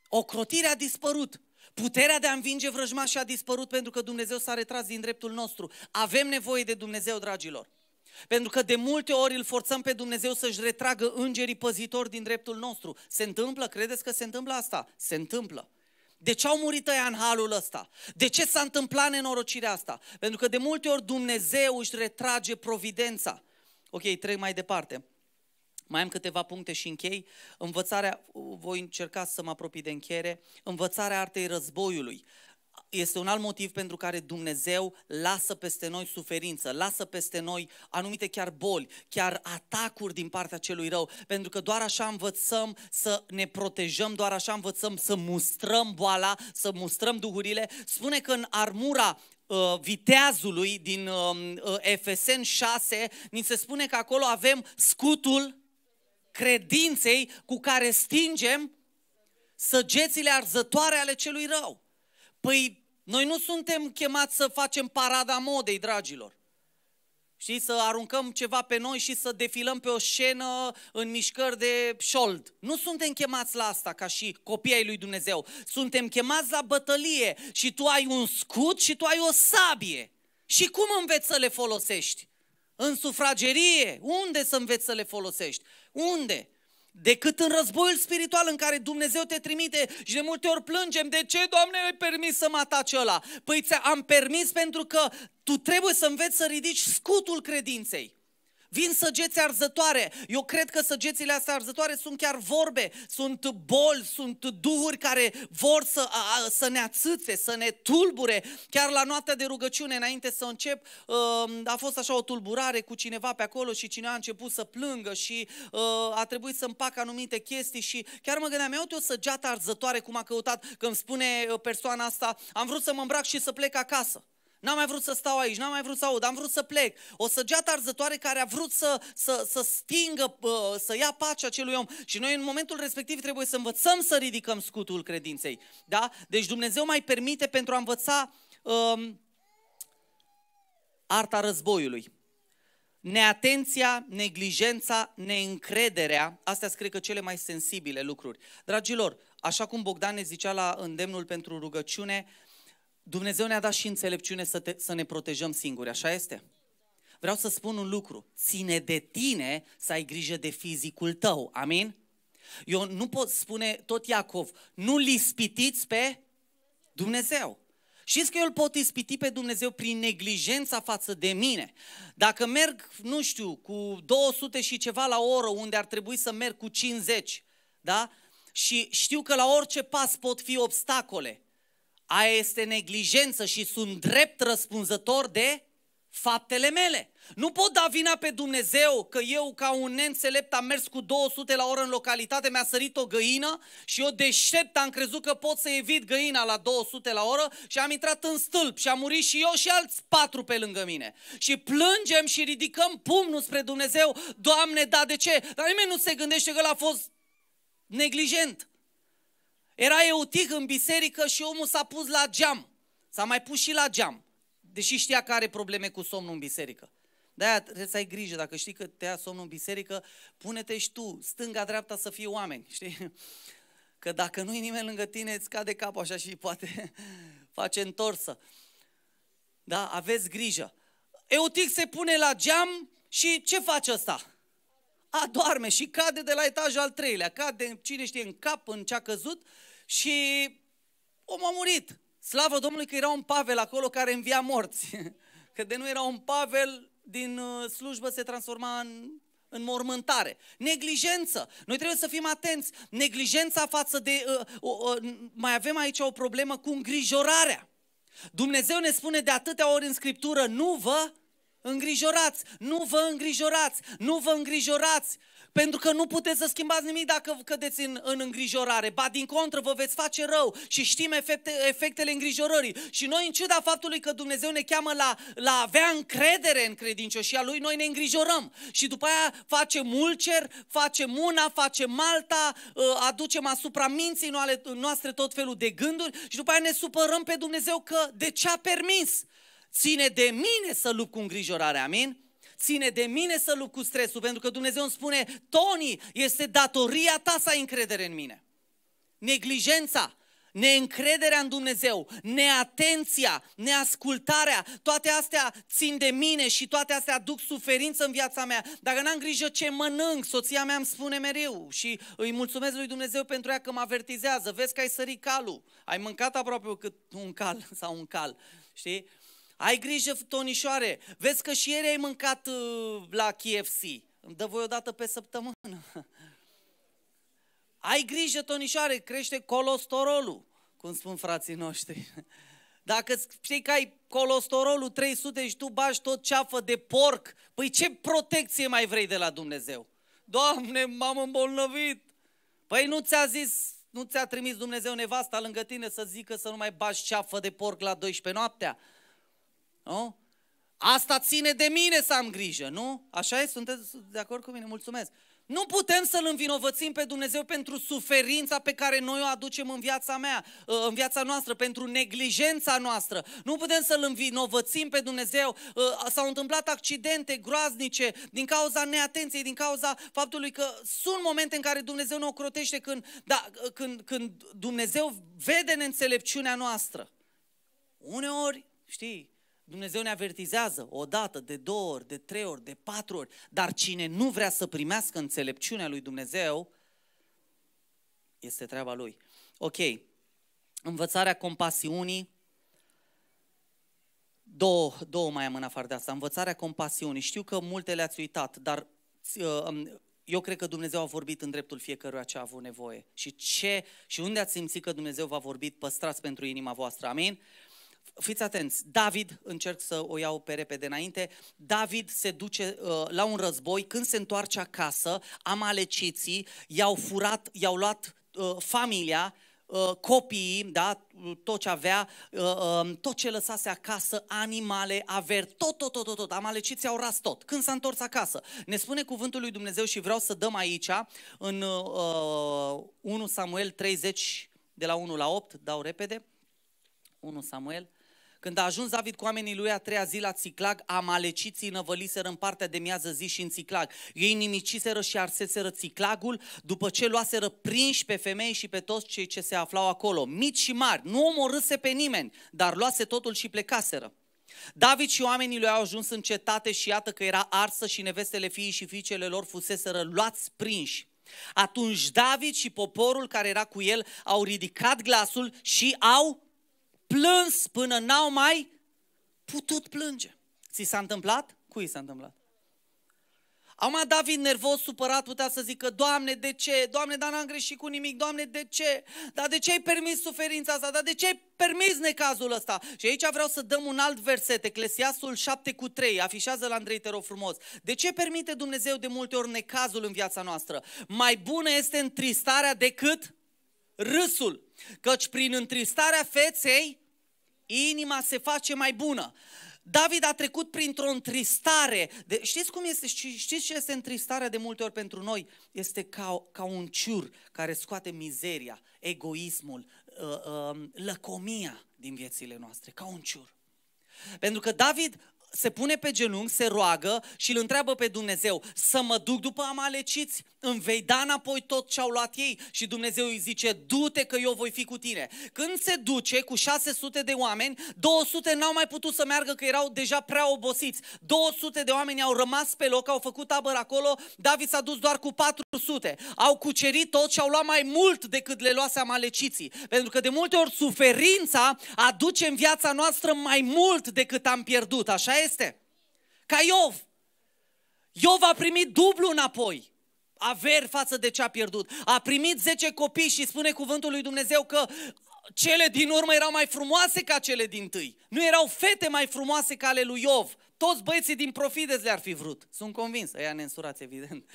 Ocrotirea a dispărut. Puterea de a învinge vrăjmașii a dispărut pentru că Dumnezeu s-a retras din dreptul nostru. Avem nevoie de Dumnezeu, dragilor. Pentru că de multe ori îl forțăm pe Dumnezeu să-și retragă îngerii păzitori din dreptul nostru. Se întâmplă? Credeți că se întâmplă asta? Se întâmplă. De ce au murit ăia în halul ăsta? De ce s-a întâmplat nenorocirea asta? Pentru că de multe ori Dumnezeu își retrage providența. Ok, trec mai departe. Mai am câteva puncte și închei. Învățarea, voi încerca să mă apropii de încheiere, învățarea artei războiului este un alt motiv pentru care Dumnezeu lasă peste noi suferință, lasă peste noi anumite chiar boli, chiar atacuri din partea celui rău, pentru că doar așa învățăm să ne protejăm, doar așa învățăm să mustrăm boala, să mustrăm duhurile. Spune că în armura uh, viteazului din um, uh, Efesen 6, ni se spune că acolo avem scutul credinței cu care stingem săgețile arzătoare ale celui rău. Păi noi nu suntem chemați să facem parada modei, dragilor. Și să aruncăm ceva pe noi și să defilăm pe o scenă în mișcări de șold. Nu suntem chemați la asta ca și copii ai lui Dumnezeu. Suntem chemați la bătălie și tu ai un scut și tu ai o sabie. Și cum înveți să le folosești? În sufragerie? Unde să înveți să le folosești? Unde? decât în războiul spiritual în care Dumnezeu te trimite și de multe ori plângem, de ce, Doamne, ai permis să mă atace ăla? Păi ți-am permis pentru că tu trebuie să înveți să ridici scutul credinței. Vin săgeți arzătoare. Eu cred că săgețile astea arzătoare sunt chiar vorbe, sunt boli, sunt duhuri care vor să, a, să ne ațâțe, să ne tulbure. Chiar la noaptea de rugăciune, înainte să încep, um, a fost așa o tulburare cu cineva pe acolo și cineva a început să plângă și uh, a trebuit să împac anumite chestii și chiar mă gândeam, eu o săgeată arzătoare cum a căutat, când spune uh, persoana asta, am vrut să mă îmbrac și să plec acasă. N-am mai vrut să stau aici, n-am mai vrut să aud, am vrut să plec. O săgeată arzătoare care a vrut să, să, să stingă, să ia pacea acelui om. Și noi în momentul respectiv trebuie să învățăm să ridicăm scutul credinței. Da? Deci Dumnezeu mai permite pentru a învăța um, arta războiului. Neatenția, neglijența, neîncrederea, astea sunt cred că cele mai sensibile lucruri. Dragilor, așa cum Bogdan ne zicea la îndemnul pentru rugăciune, uh, Dumnezeu ne-a dat și înțelepciune să, te, să ne protejăm singuri, așa este? Vreau să spun un lucru, ține de tine să ai grijă de fizicul tău, amin? Eu nu pot spune tot Iacov, nu-l pe Dumnezeu. Știți că eu îl pot ispiti pe Dumnezeu prin neglijența față de mine. Dacă merg, nu știu, cu 200 și ceva la oră, unde ar trebui să merg cu 50, da? Și știu că la orice pas pot fi obstacole. Aia este neglijență și sunt drept răspunzător de faptele mele. Nu pot da vina pe Dumnezeu că eu, ca un neînțelept, am mers cu 200 la oră în localitate, mi-a sărit o găină și eu deștept am crezut că pot să evit găina la 200 la oră și am intrat în stâlp și am murit și eu și alți patru pe lângă mine. Și plângem și ridicăm pumnul spre Dumnezeu, Doamne, da, de ce? Dar nimeni nu se gândește că l-a fost neglijent. Era eutic în biserică și omul s-a pus la geam. S-a mai pus și la geam, deși știa că are probleme cu somnul în biserică. De-aia trebuie să ai grijă, dacă știi că te ia somnul în biserică, pune-te și tu, stânga-dreapta să fie oameni, știi? Că dacă nu-i nimeni lângă tine, îți cade capul așa și poate face întorsă. Da? Aveți grijă. Eutic se pune la geam și ce face asta? adorme și cade de la etajul al treilea, cade cine știe în cap, în ce a căzut și omul a murit. Slavă Domnului că era un Pavel acolo care învia morți. Că de nu era un Pavel, din uh, slujbă se transforma în, în mormântare. Neglijență. Noi trebuie să fim atenți. Neglijența față de... Uh, uh, uh, mai avem aici o problemă cu îngrijorarea. Dumnezeu ne spune de atâtea ori în Scriptură, nu vă îngrijorați, nu vă îngrijorați, nu vă îngrijorați, pentru că nu puteți să schimbați nimic dacă cădeți în, în îngrijorare. Ba din contră, vă veți face rău și știm efecte, efectele îngrijorării. Și noi, în ciuda faptului că Dumnezeu ne cheamă la, la avea încredere în credincioșia Lui, noi ne îngrijorăm. Și după aia facem ulcer, facem una, facem alta, ă, aducem asupra minții noastre tot felul de gânduri și după aia ne supărăm pe Dumnezeu că de ce a permis? Ține de mine să lupt cu îngrijorarea, amin? Ține de mine să lupt cu stresul, pentru că Dumnezeu îmi spune, Tony, este datoria ta să ai încredere în mine. Neglijența, neîncrederea în Dumnezeu, neatenția, neascultarea, toate astea țin de mine și toate astea aduc suferință în viața mea. Dacă n-am grijă ce mănânc, soția mea îmi spune mereu și îi mulțumesc lui Dumnezeu pentru ea că mă avertizează. Vezi că ai sărit calul, ai mâncat aproape cât un cal sau un cal, știi? ai grijă, Tonișoare, vezi că și ieri ai mâncat uh, la KFC. Îmi dă voi o dată pe săptămână. ai grijă, Tonișoare, crește colostorolul, cum spun frații noștri. Dacă știi că ai colostorolul 300 și tu bași tot ceafă de porc, păi ce protecție mai vrei de la Dumnezeu? Doamne, m-am îmbolnăvit! Păi nu ți-a zis, nu ți-a trimis Dumnezeu nevasta lângă tine să zică să nu mai bași ceafă de porc la 12 noaptea? Nu? Asta ține de mine să am grijă, nu? Așa e? Sunteți de acord cu mine? Mulțumesc. Nu putem să-L învinovățim pe Dumnezeu pentru suferința pe care noi o aducem în viața mea, ă, în viața noastră, pentru neglijența noastră. Nu putem să-L învinovățim pe Dumnezeu. Ă, s-au întâmplat accidente groaznice din cauza neatenției, din cauza faptului că sunt momente în care Dumnezeu ne ocrotește când, da, când, când Dumnezeu vede în înțelepciunea noastră. Uneori, știi, Dumnezeu ne avertizează o dată, de două ori, de trei ori, de patru ori. Dar cine nu vrea să primească înțelepciunea lui Dumnezeu, este treaba lui. Ok, învățarea compasiunii, două, două mai am în afară de asta, învățarea compasiunii. Știu că multe le-ați uitat, dar uh, eu cred că Dumnezeu a vorbit în dreptul fiecăruia ce a avut nevoie. Și ce și unde ați simțit că Dumnezeu v-a vorbit, păstrați pentru inima voastră. Amin? Fiți atenți, David, încerc să o iau pe repede înainte, David se duce uh, la un război, când se întoarce acasă, amaleciții i-au furat, i-au luat uh, familia, uh, copiii, da, tot ce avea, uh, um, tot ce lăsase acasă, animale, averi, tot, tot, tot, tot, tot. Amaleciții au ras tot. Când s-a întors acasă, ne spune cuvântul lui Dumnezeu și vreau să dăm aici, în uh, 1 Samuel 30, de la 1 la 8, dau repede, 1 Samuel, când a ajuns David cu oamenii lui a treia zi la Țiclag, amaleciții năvăliseră în partea de miază zi și în Țiclag. Ei nimiciseră și arseseră Țiclagul după ce luaseră prinși pe femei și pe toți cei ce se aflau acolo, mici și mari. Nu omorâse pe nimeni, dar luase totul și plecaseră. David și oamenii lui au ajuns în cetate și iată că era arsă și nevestele fiii și fiicele lor fuseseră luați prinși. Atunci David și poporul care era cu el au ridicat glasul și au plâns până n-au mai putut plânge. Ți s-a întâmplat? Cui s-a întâmplat? Acum David nervos, supărat, putea să zică, Doamne, de ce? Doamne, dar n-am greșit cu nimic, Doamne, de ce? Dar de ce ai permis suferința asta? Dar de ce ai permis necazul ăsta? Și aici vreau să dăm un alt verset, Eclesiastul 7 cu 3, afișează la Andrei, te rog frumos. De ce permite Dumnezeu de multe ori necazul în viața noastră? Mai bună este întristarea decât râsul, căci prin întristarea feței Inima se face mai bună. David a trecut printr-o întristare. De, știți cum este? Știți ce este întristarea de multe ori pentru noi? Este ca, ca un ciur care scoate mizeria, egoismul, uh, uh, lăcomia din viețile noastre, ca un ciur. Pentru că David se pune pe genunchi, se roagă și îl întreabă pe Dumnezeu să mă duc după amaleciți, îmi vei da înapoi tot ce au luat ei și Dumnezeu îi zice, du-te că eu voi fi cu tine. Când se duce cu 600 de oameni, 200 n-au mai putut să meargă că erau deja prea obosiți. 200 de oameni au rămas pe loc, au făcut tabăr acolo, David s-a dus doar cu 400. Au cucerit tot și au luat mai mult decât le luase amaleciții. Pentru că de multe ori suferința aduce în viața noastră mai mult decât am pierdut, așa este. Ca Iov. Iov a primit dublu înapoi averi față de ce a pierdut. A primit 10 copii și spune cuvântul lui Dumnezeu că cele din urmă erau mai frumoase ca cele din tâi. Nu erau fete mai frumoase ca ale lui Iov. Toți băieții din Profides le-ar fi vrut. Sunt convins, ne însurați, evident.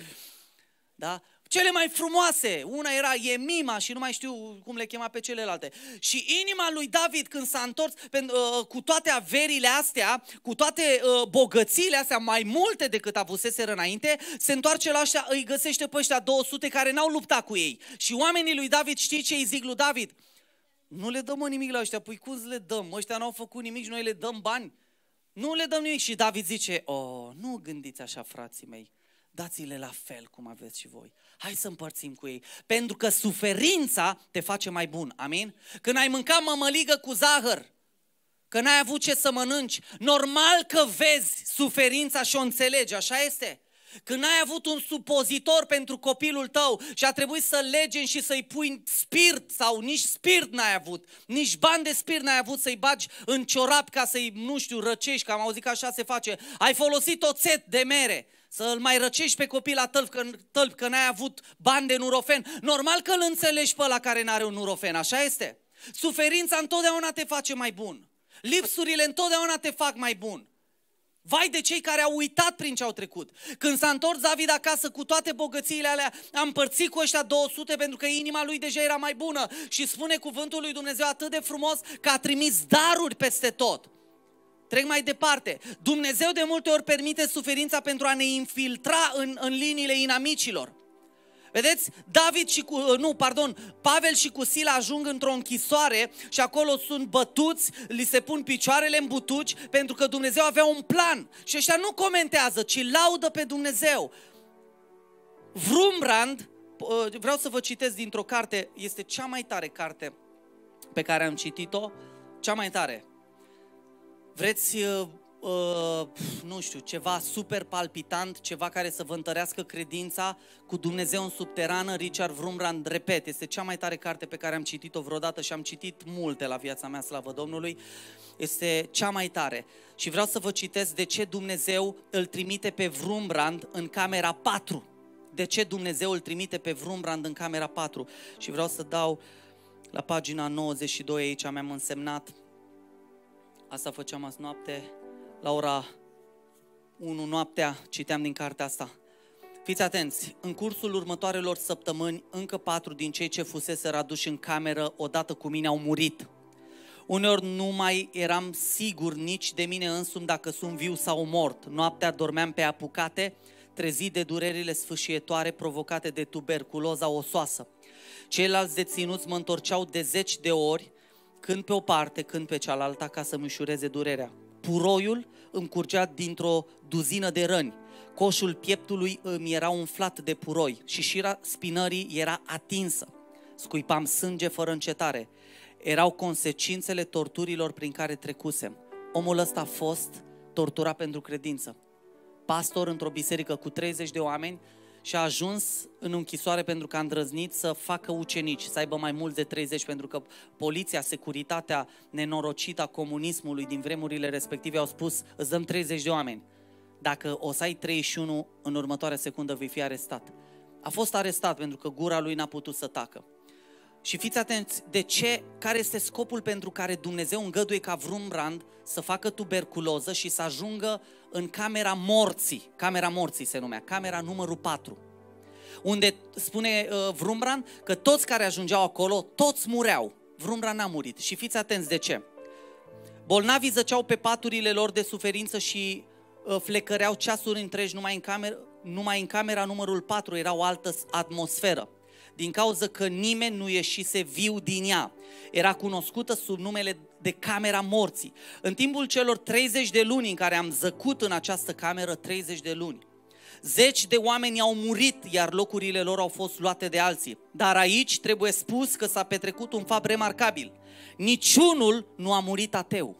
Da? cele mai frumoase. Una era Emima și nu mai știu cum le chema pe celelalte. Și inima lui David când s-a întors uh, cu toate averile astea, cu toate uh, bogățiile astea, mai multe decât avuseseră înainte, se întoarce la așa, îi găsește pe ăștia 200 care n-au luptat cu ei. Și oamenii lui David, știi ce îi zic lui David? Nu le dăm nimic la ăștia, păi cum le dăm? Ăștia n-au făcut nimic noi le dăm bani. Nu le dăm nimic. Și David zice, oh, nu gândiți așa, frații mei, dați-le la fel cum aveți și voi hai să împărțim cu ei. Pentru că suferința te face mai bun, amin? Când ai mâncat mămăligă cu zahăr, că n-ai avut ce să mănânci, normal că vezi suferința și o înțelegi, așa este? Când n-ai avut un supozitor pentru copilul tău și a trebuit să lege și să-i pui spirit sau nici spirit n-ai avut, nici bani de spirit n-ai avut să-i bagi în ciorap ca să-i, nu știu, răcești, că am auzit că așa se face, ai folosit oțet de mere, să-l mai răcești pe copil la tălp că, tălp, că n-ai avut bani de nurofen. Normal că îl înțelegi pe la care n-are un nurofen, așa este? Suferința întotdeauna te face mai bun. Lipsurile întotdeauna te fac mai bun. Vai de cei care au uitat prin ce au trecut. Când s-a întors David acasă cu toate bogățiile alea, a împărțit cu ăștia 200 pentru că inima lui deja era mai bună. Și spune cuvântul lui Dumnezeu atât de frumos că a trimis daruri peste tot. Trec mai departe. Dumnezeu de multe ori permite suferința pentru a ne infiltra în, în liniile inamicilor. Vedeți, David și cu, uh, nu, pardon, Pavel și cu Sila ajung într-o închisoare și acolo sunt bătuți, li se pun picioarele în butuci pentru că Dumnezeu avea un plan. Și ăștia nu comentează, ci laudă pe Dumnezeu. Vrumbrand, uh, vreau să vă citesc dintr-o carte, este cea mai tare carte pe care am citit-o, cea mai tare, Vreți, uh, uh, nu știu, ceva super palpitant, ceva care să vă întărească credința cu Dumnezeu în subterană, Richard Vrumrand, repet, este cea mai tare carte pe care am citit-o vreodată și am citit multe la viața mea, slavă Domnului, este cea mai tare. Și vreau să vă citesc de ce Dumnezeu îl trimite pe Vrumrand în camera 4. De ce Dumnezeu îl trimite pe Vrumbrand în camera 4? Și vreau să dau la pagina 92 aici, mi-am însemnat Asta făceam azi noapte, la ora 1 noaptea, citeam din cartea asta. Fiți atenți, în cursul următoarelor săptămâni, încă patru din cei ce fusese raduși în cameră odată cu mine au murit. Uneori nu mai eram sigur nici de mine însumi dacă sunt viu sau mort. Noaptea dormeam pe apucate, trezit de durerile sfâșietoare provocate de tuberculoza osoasă. Ceilalți deținuți mă întorceau de zeci de ori când pe o parte, când pe cealaltă, ca să-mi ușureze durerea. Puroiul îmi curgea dintr-o duzină de răni. Coșul pieptului îmi era umflat de puroi și șira spinării era atinsă. Scuipam sânge fără încetare. Erau consecințele torturilor prin care trecusem. Omul ăsta a fost torturat pentru credință. Pastor într-o biserică cu 30 de oameni și a ajuns în închisoare pentru că a îndrăznit să facă ucenici, să aibă mai mult de 30, pentru că poliția, securitatea nenorocită a comunismului din vremurile respective au spus îți dăm 30 de oameni. Dacă o să ai 31, în următoarea secundă vei fi arestat. A fost arestat pentru că gura lui n-a putut să tacă. Și fiți atenți de ce, care este scopul pentru care Dumnezeu îngăduie ca vrumbrand să facă tuberculoză și să ajungă în camera morții, camera morții se numea, camera numărul 4, unde spune uh, Vrumbran că toți care ajungeau acolo, toți mureau. Vrumbran n-a murit și fiți atenți de ce. Bolnavii zăceau pe paturile lor de suferință și uh, flecăreau ceasuri întregi numai în, camer, numai în camera numărul 4, era o altă atmosferă din cauza că nimeni nu ieșise viu din ea. Era cunoscută sub numele de camera morții. În timpul celor 30 de luni în care am zăcut în această cameră 30 de luni, Zeci de oameni au murit, iar locurile lor au fost luate de alții. Dar aici trebuie spus că s-a petrecut un fapt remarcabil. Niciunul nu a murit ateu.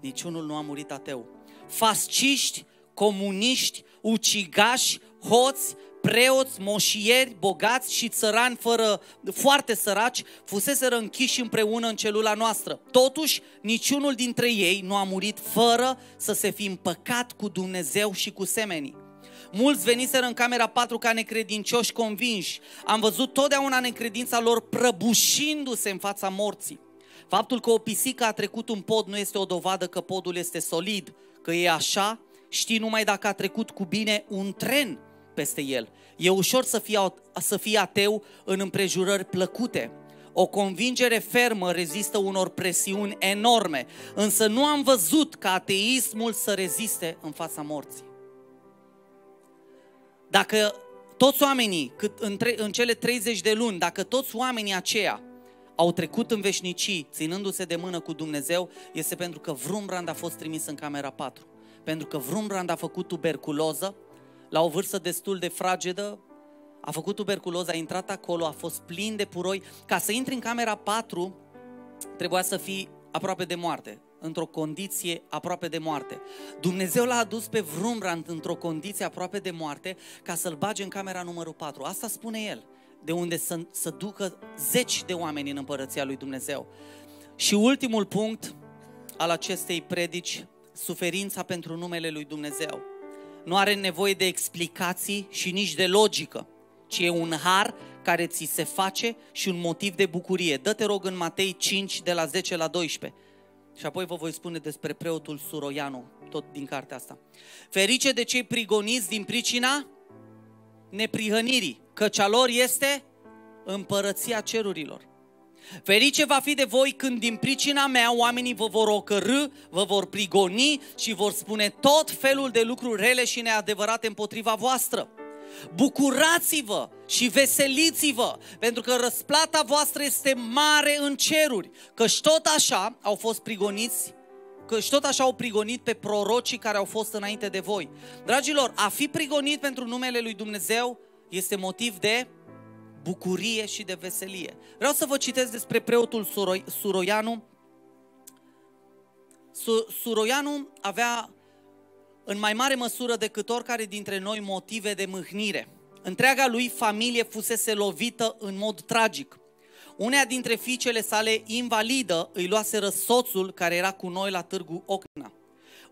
Niciunul nu a murit ateu. Fasciști, comuniști, ucigași, hoți, preoți, moșieri, bogați și țărani fără, foarte săraci, fuseseră închiși împreună în celula noastră. Totuși, niciunul dintre ei nu a murit fără să se fi împăcat cu Dumnezeu și cu semenii. Mulți veniseră în camera 4 ca necredincioși convinși. Am văzut totdeauna necredința lor prăbușindu-se în fața morții. Faptul că o pisică a trecut un pod nu este o dovadă că podul este solid, că e așa, știi numai dacă a trecut cu bine un tren peste el. E ușor să fii, să fii ateu în împrejurări plăcute. O convingere fermă rezistă unor presiuni enorme, însă nu am văzut ca ateismul să reziste în fața morții. Dacă toți oamenii, cât în, tre- în cele 30 de luni, dacă toți oamenii aceia au trecut în veșnicii ținându-se de mână cu Dumnezeu, este pentru că vreun brand a fost trimis în camera 4. Pentru că vreun brand a făcut tuberculoză, la o vârstă destul de fragedă, a făcut tuberculoză, a intrat acolo, a fost plin de puroi. Ca să intri în camera 4, trebuia să fii aproape de moarte, într-o condiție aproape de moarte. Dumnezeu l-a adus pe Vrumbrand într-o condiție aproape de moarte ca să-l bage în camera numărul 4. Asta spune el, de unde să, să ducă zeci de oameni în împărăția lui Dumnezeu. Și ultimul punct al acestei predici, suferința pentru numele lui Dumnezeu nu are nevoie de explicații și nici de logică, ci e un har care ți se face și un motiv de bucurie. Dă-te rog în Matei 5, de la 10 la 12. Și apoi vă voi spune despre preotul Suroianu, tot din cartea asta. Ferice de cei prigoniți din pricina neprihănirii, căci a lor este împărăția cerurilor. Ferice va fi de voi când din pricina mea oamenii vă vor ocărâ, vă vor prigoni și vor spune tot felul de lucruri rele și neadevărate împotriva voastră. Bucurați-vă și veseliți-vă, pentru că răsplata voastră este mare în ceruri, căci tot așa au fost prigoniți și tot așa au prigonit pe prorocii care au fost înainte de voi. Dragilor, a fi prigonit pentru numele lui Dumnezeu este motiv de bucurie și de veselie. Vreau să vă citesc despre preotul Suroi, Suroianu. Su, Suroianu avea în mai mare măsură decât oricare dintre noi motive de mâhnire. Întreaga lui familie fusese lovită în mod tragic. Unea dintre fiicele sale invalidă îi luase soțul care era cu noi la târgu Ocna.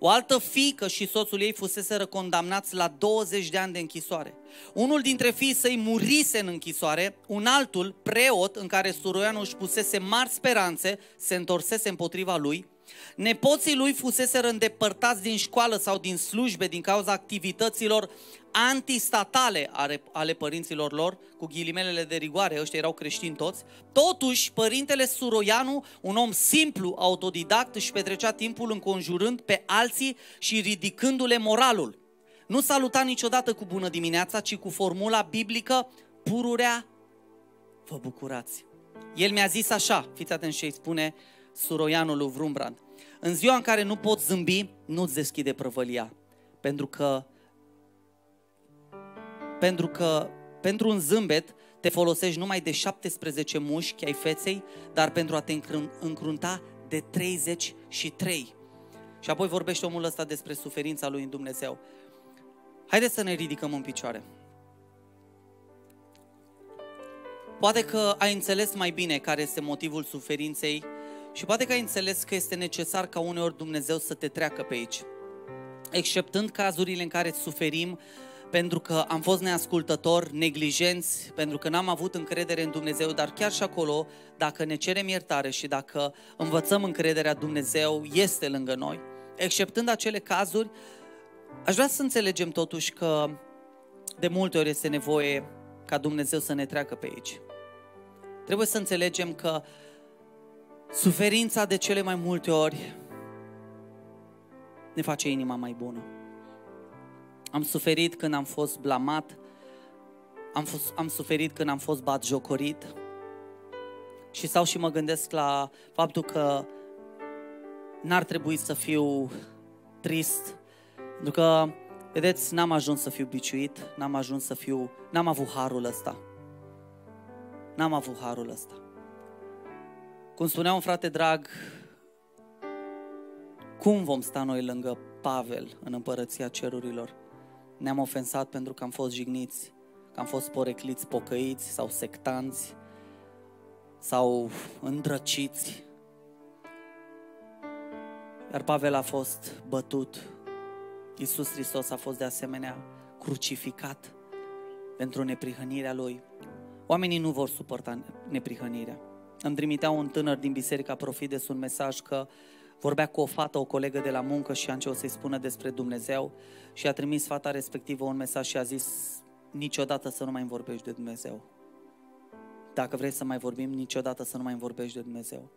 O altă fică și soțul ei fuseseră condamnați la 20 de ani de închisoare. Unul dintre fiii săi murise în închisoare, un altul, preot în care Suroianu își pusese mari speranțe, se întorsese împotriva lui Nepoții lui fusese îndepărtați din școală sau din slujbe din cauza activităților antistatale ale părinților lor, cu ghilimelele de rigoare, ăștia erau creștini toți. Totuși, părintele Suroianu, un om simplu, autodidact, își petrecea timpul înconjurând pe alții și ridicându-le moralul. Nu saluta niciodată cu bună dimineața, ci cu formula biblică, pururea, vă bucurați. El mi-a zis așa, fiți atenți ce îi spune Suroianul lui Vrumbrand. În ziua în care nu poți zâmbi, nu-ți deschide prăvălia. Pentru că, pentru că pentru un zâmbet te folosești numai de 17 mușchi ai feței, dar pentru a te încrunta de 33. Și apoi vorbește omul ăsta despre suferința lui în Dumnezeu. Haideți să ne ridicăm în picioare. Poate că ai înțeles mai bine care este motivul suferinței și poate că ai înțeles că este necesar ca uneori Dumnezeu să te treacă pe aici. Exceptând cazurile în care suferim pentru că am fost neascultători, neglijenți, pentru că n-am avut încredere în Dumnezeu, dar chiar și acolo, dacă ne cerem iertare și dacă învățăm încrederea, Dumnezeu este lângă noi. Exceptând acele cazuri, aș vrea să înțelegem totuși că de multe ori este nevoie ca Dumnezeu să ne treacă pe aici. Trebuie să înțelegem că Suferința de cele mai multe ori ne face inima mai bună. Am suferit când am fost blamat, am, fost, am suferit când am fost batjocorit și sau și mă gândesc la faptul că n-ar trebui să fiu trist, pentru că, vedeți, n-am ajuns să fiu biciuit, n-am ajuns să fiu, n-am avut harul ăsta. N-am avut harul ăsta. Cum spunea un frate drag, cum vom sta noi lângă Pavel în împărăția cerurilor? Ne-am ofensat pentru că am fost jigniți, că am fost porecliți, pocăiți sau sectanți sau îndrăciți. Iar Pavel a fost bătut, Iisus Hristos a fost de asemenea crucificat pentru neprihănirea Lui. Oamenii nu vor suporta neprihănirea îmi trimitea un tânăr din biserica Profides un mesaj că vorbea cu o fată, o colegă de la muncă și a început să-i spună despre Dumnezeu și a trimis fata respectivă un mesaj și a zis niciodată să nu mai vorbești de Dumnezeu. Dacă vrei să mai vorbim, niciodată să nu mai vorbești de Dumnezeu.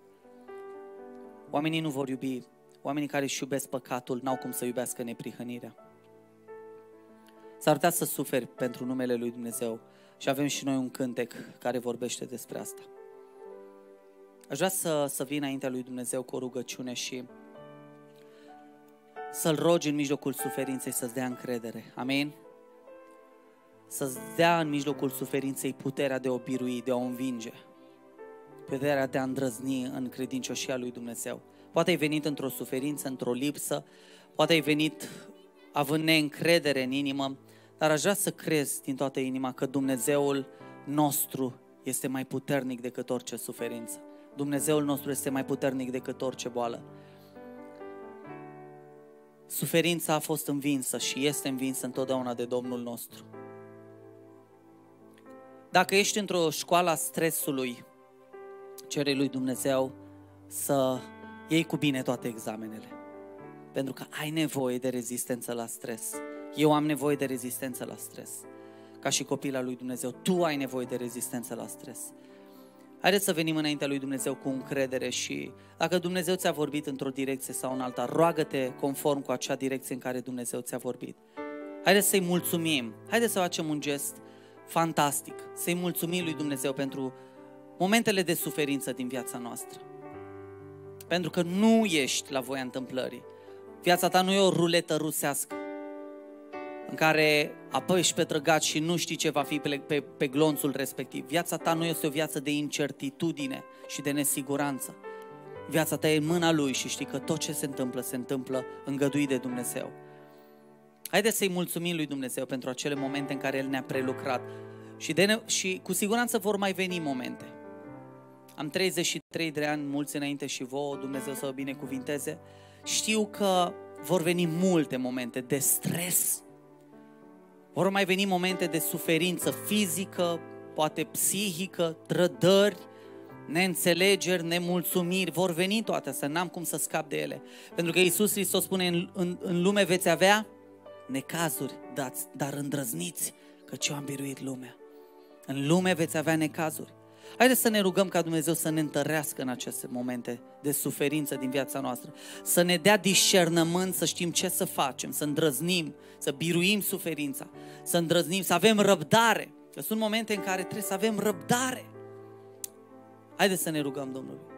Oamenii nu vor iubi, oamenii care își iubesc păcatul n-au cum să iubească neprihănirea. S-ar putea să suferi pentru numele Lui Dumnezeu și avem și noi un cântec care vorbește despre asta. Aș vrea să, să vin înaintea lui Dumnezeu cu o rugăciune și să-L rogi în mijlocul suferinței să-ți dea încredere. Amin? Să-ți dea în mijlocul suferinței puterea de a obirui, de a o învinge. Puterea de a îndrăzni în credincioșia lui Dumnezeu. Poate ai venit într-o suferință, într-o lipsă, poate ai venit având neîncredere în inimă, dar aș vrea să crezi din toată inima că Dumnezeul nostru este mai puternic decât orice suferință. Dumnezeul nostru este mai puternic decât orice boală. Suferința a fost învinsă și este învinsă întotdeauna de Domnul nostru. Dacă ești într-o școală a stresului, cere lui Dumnezeu să iei cu bine toate examenele. Pentru că ai nevoie de rezistență la stres. Eu am nevoie de rezistență la stres. Ca și copila lui Dumnezeu, tu ai nevoie de rezistență la stres. Haideți să venim înaintea lui Dumnezeu cu încredere și dacă Dumnezeu ți-a vorbit într-o direcție sau în alta, roagă-te conform cu acea direcție în care Dumnezeu ți-a vorbit. Haideți să-i mulțumim, haideți să facem un gest fantastic, să-i mulțumim lui Dumnezeu pentru momentele de suferință din viața noastră. Pentru că nu ești la voia întâmplării. Viața ta nu e o ruletă rusească în care apoi pe petrăgat și nu știi ce va fi pe, pe, pe glonțul respectiv. Viața ta nu este o viață de incertitudine și de nesiguranță. Viața ta e în mâna Lui și știi că tot ce se întâmplă, se întâmplă îngăduit de Dumnezeu. Haideți să-i mulțumim lui Dumnezeu pentru acele momente în care El ne-a prelucrat. Și, de ne- și cu siguranță vor mai veni momente. Am 33 de ani, mulți înainte și vouă, Dumnezeu să o binecuvinteze. Știu că vor veni multe momente de stres, vor mai veni momente de suferință fizică, poate psihică, trădări, neînțelegeri, nemulțumiri, vor veni toate astea, n-am cum să scap de ele. Pentru că Iisus Hristos spune, în, în, în lume veți avea necazuri, dați, dar îndrăzniți, căci eu am biruit lumea. În lume veți avea necazuri. Haideți să ne rugăm ca Dumnezeu să ne întărească în aceste momente de suferință din viața noastră, să ne dea discernământ, să știm ce să facem, să îndrăznim, să biruim suferința, să îndrăznim, să avem răbdare. Că sunt momente în care trebuie să avem răbdare. Haideți să ne rugăm Domnului.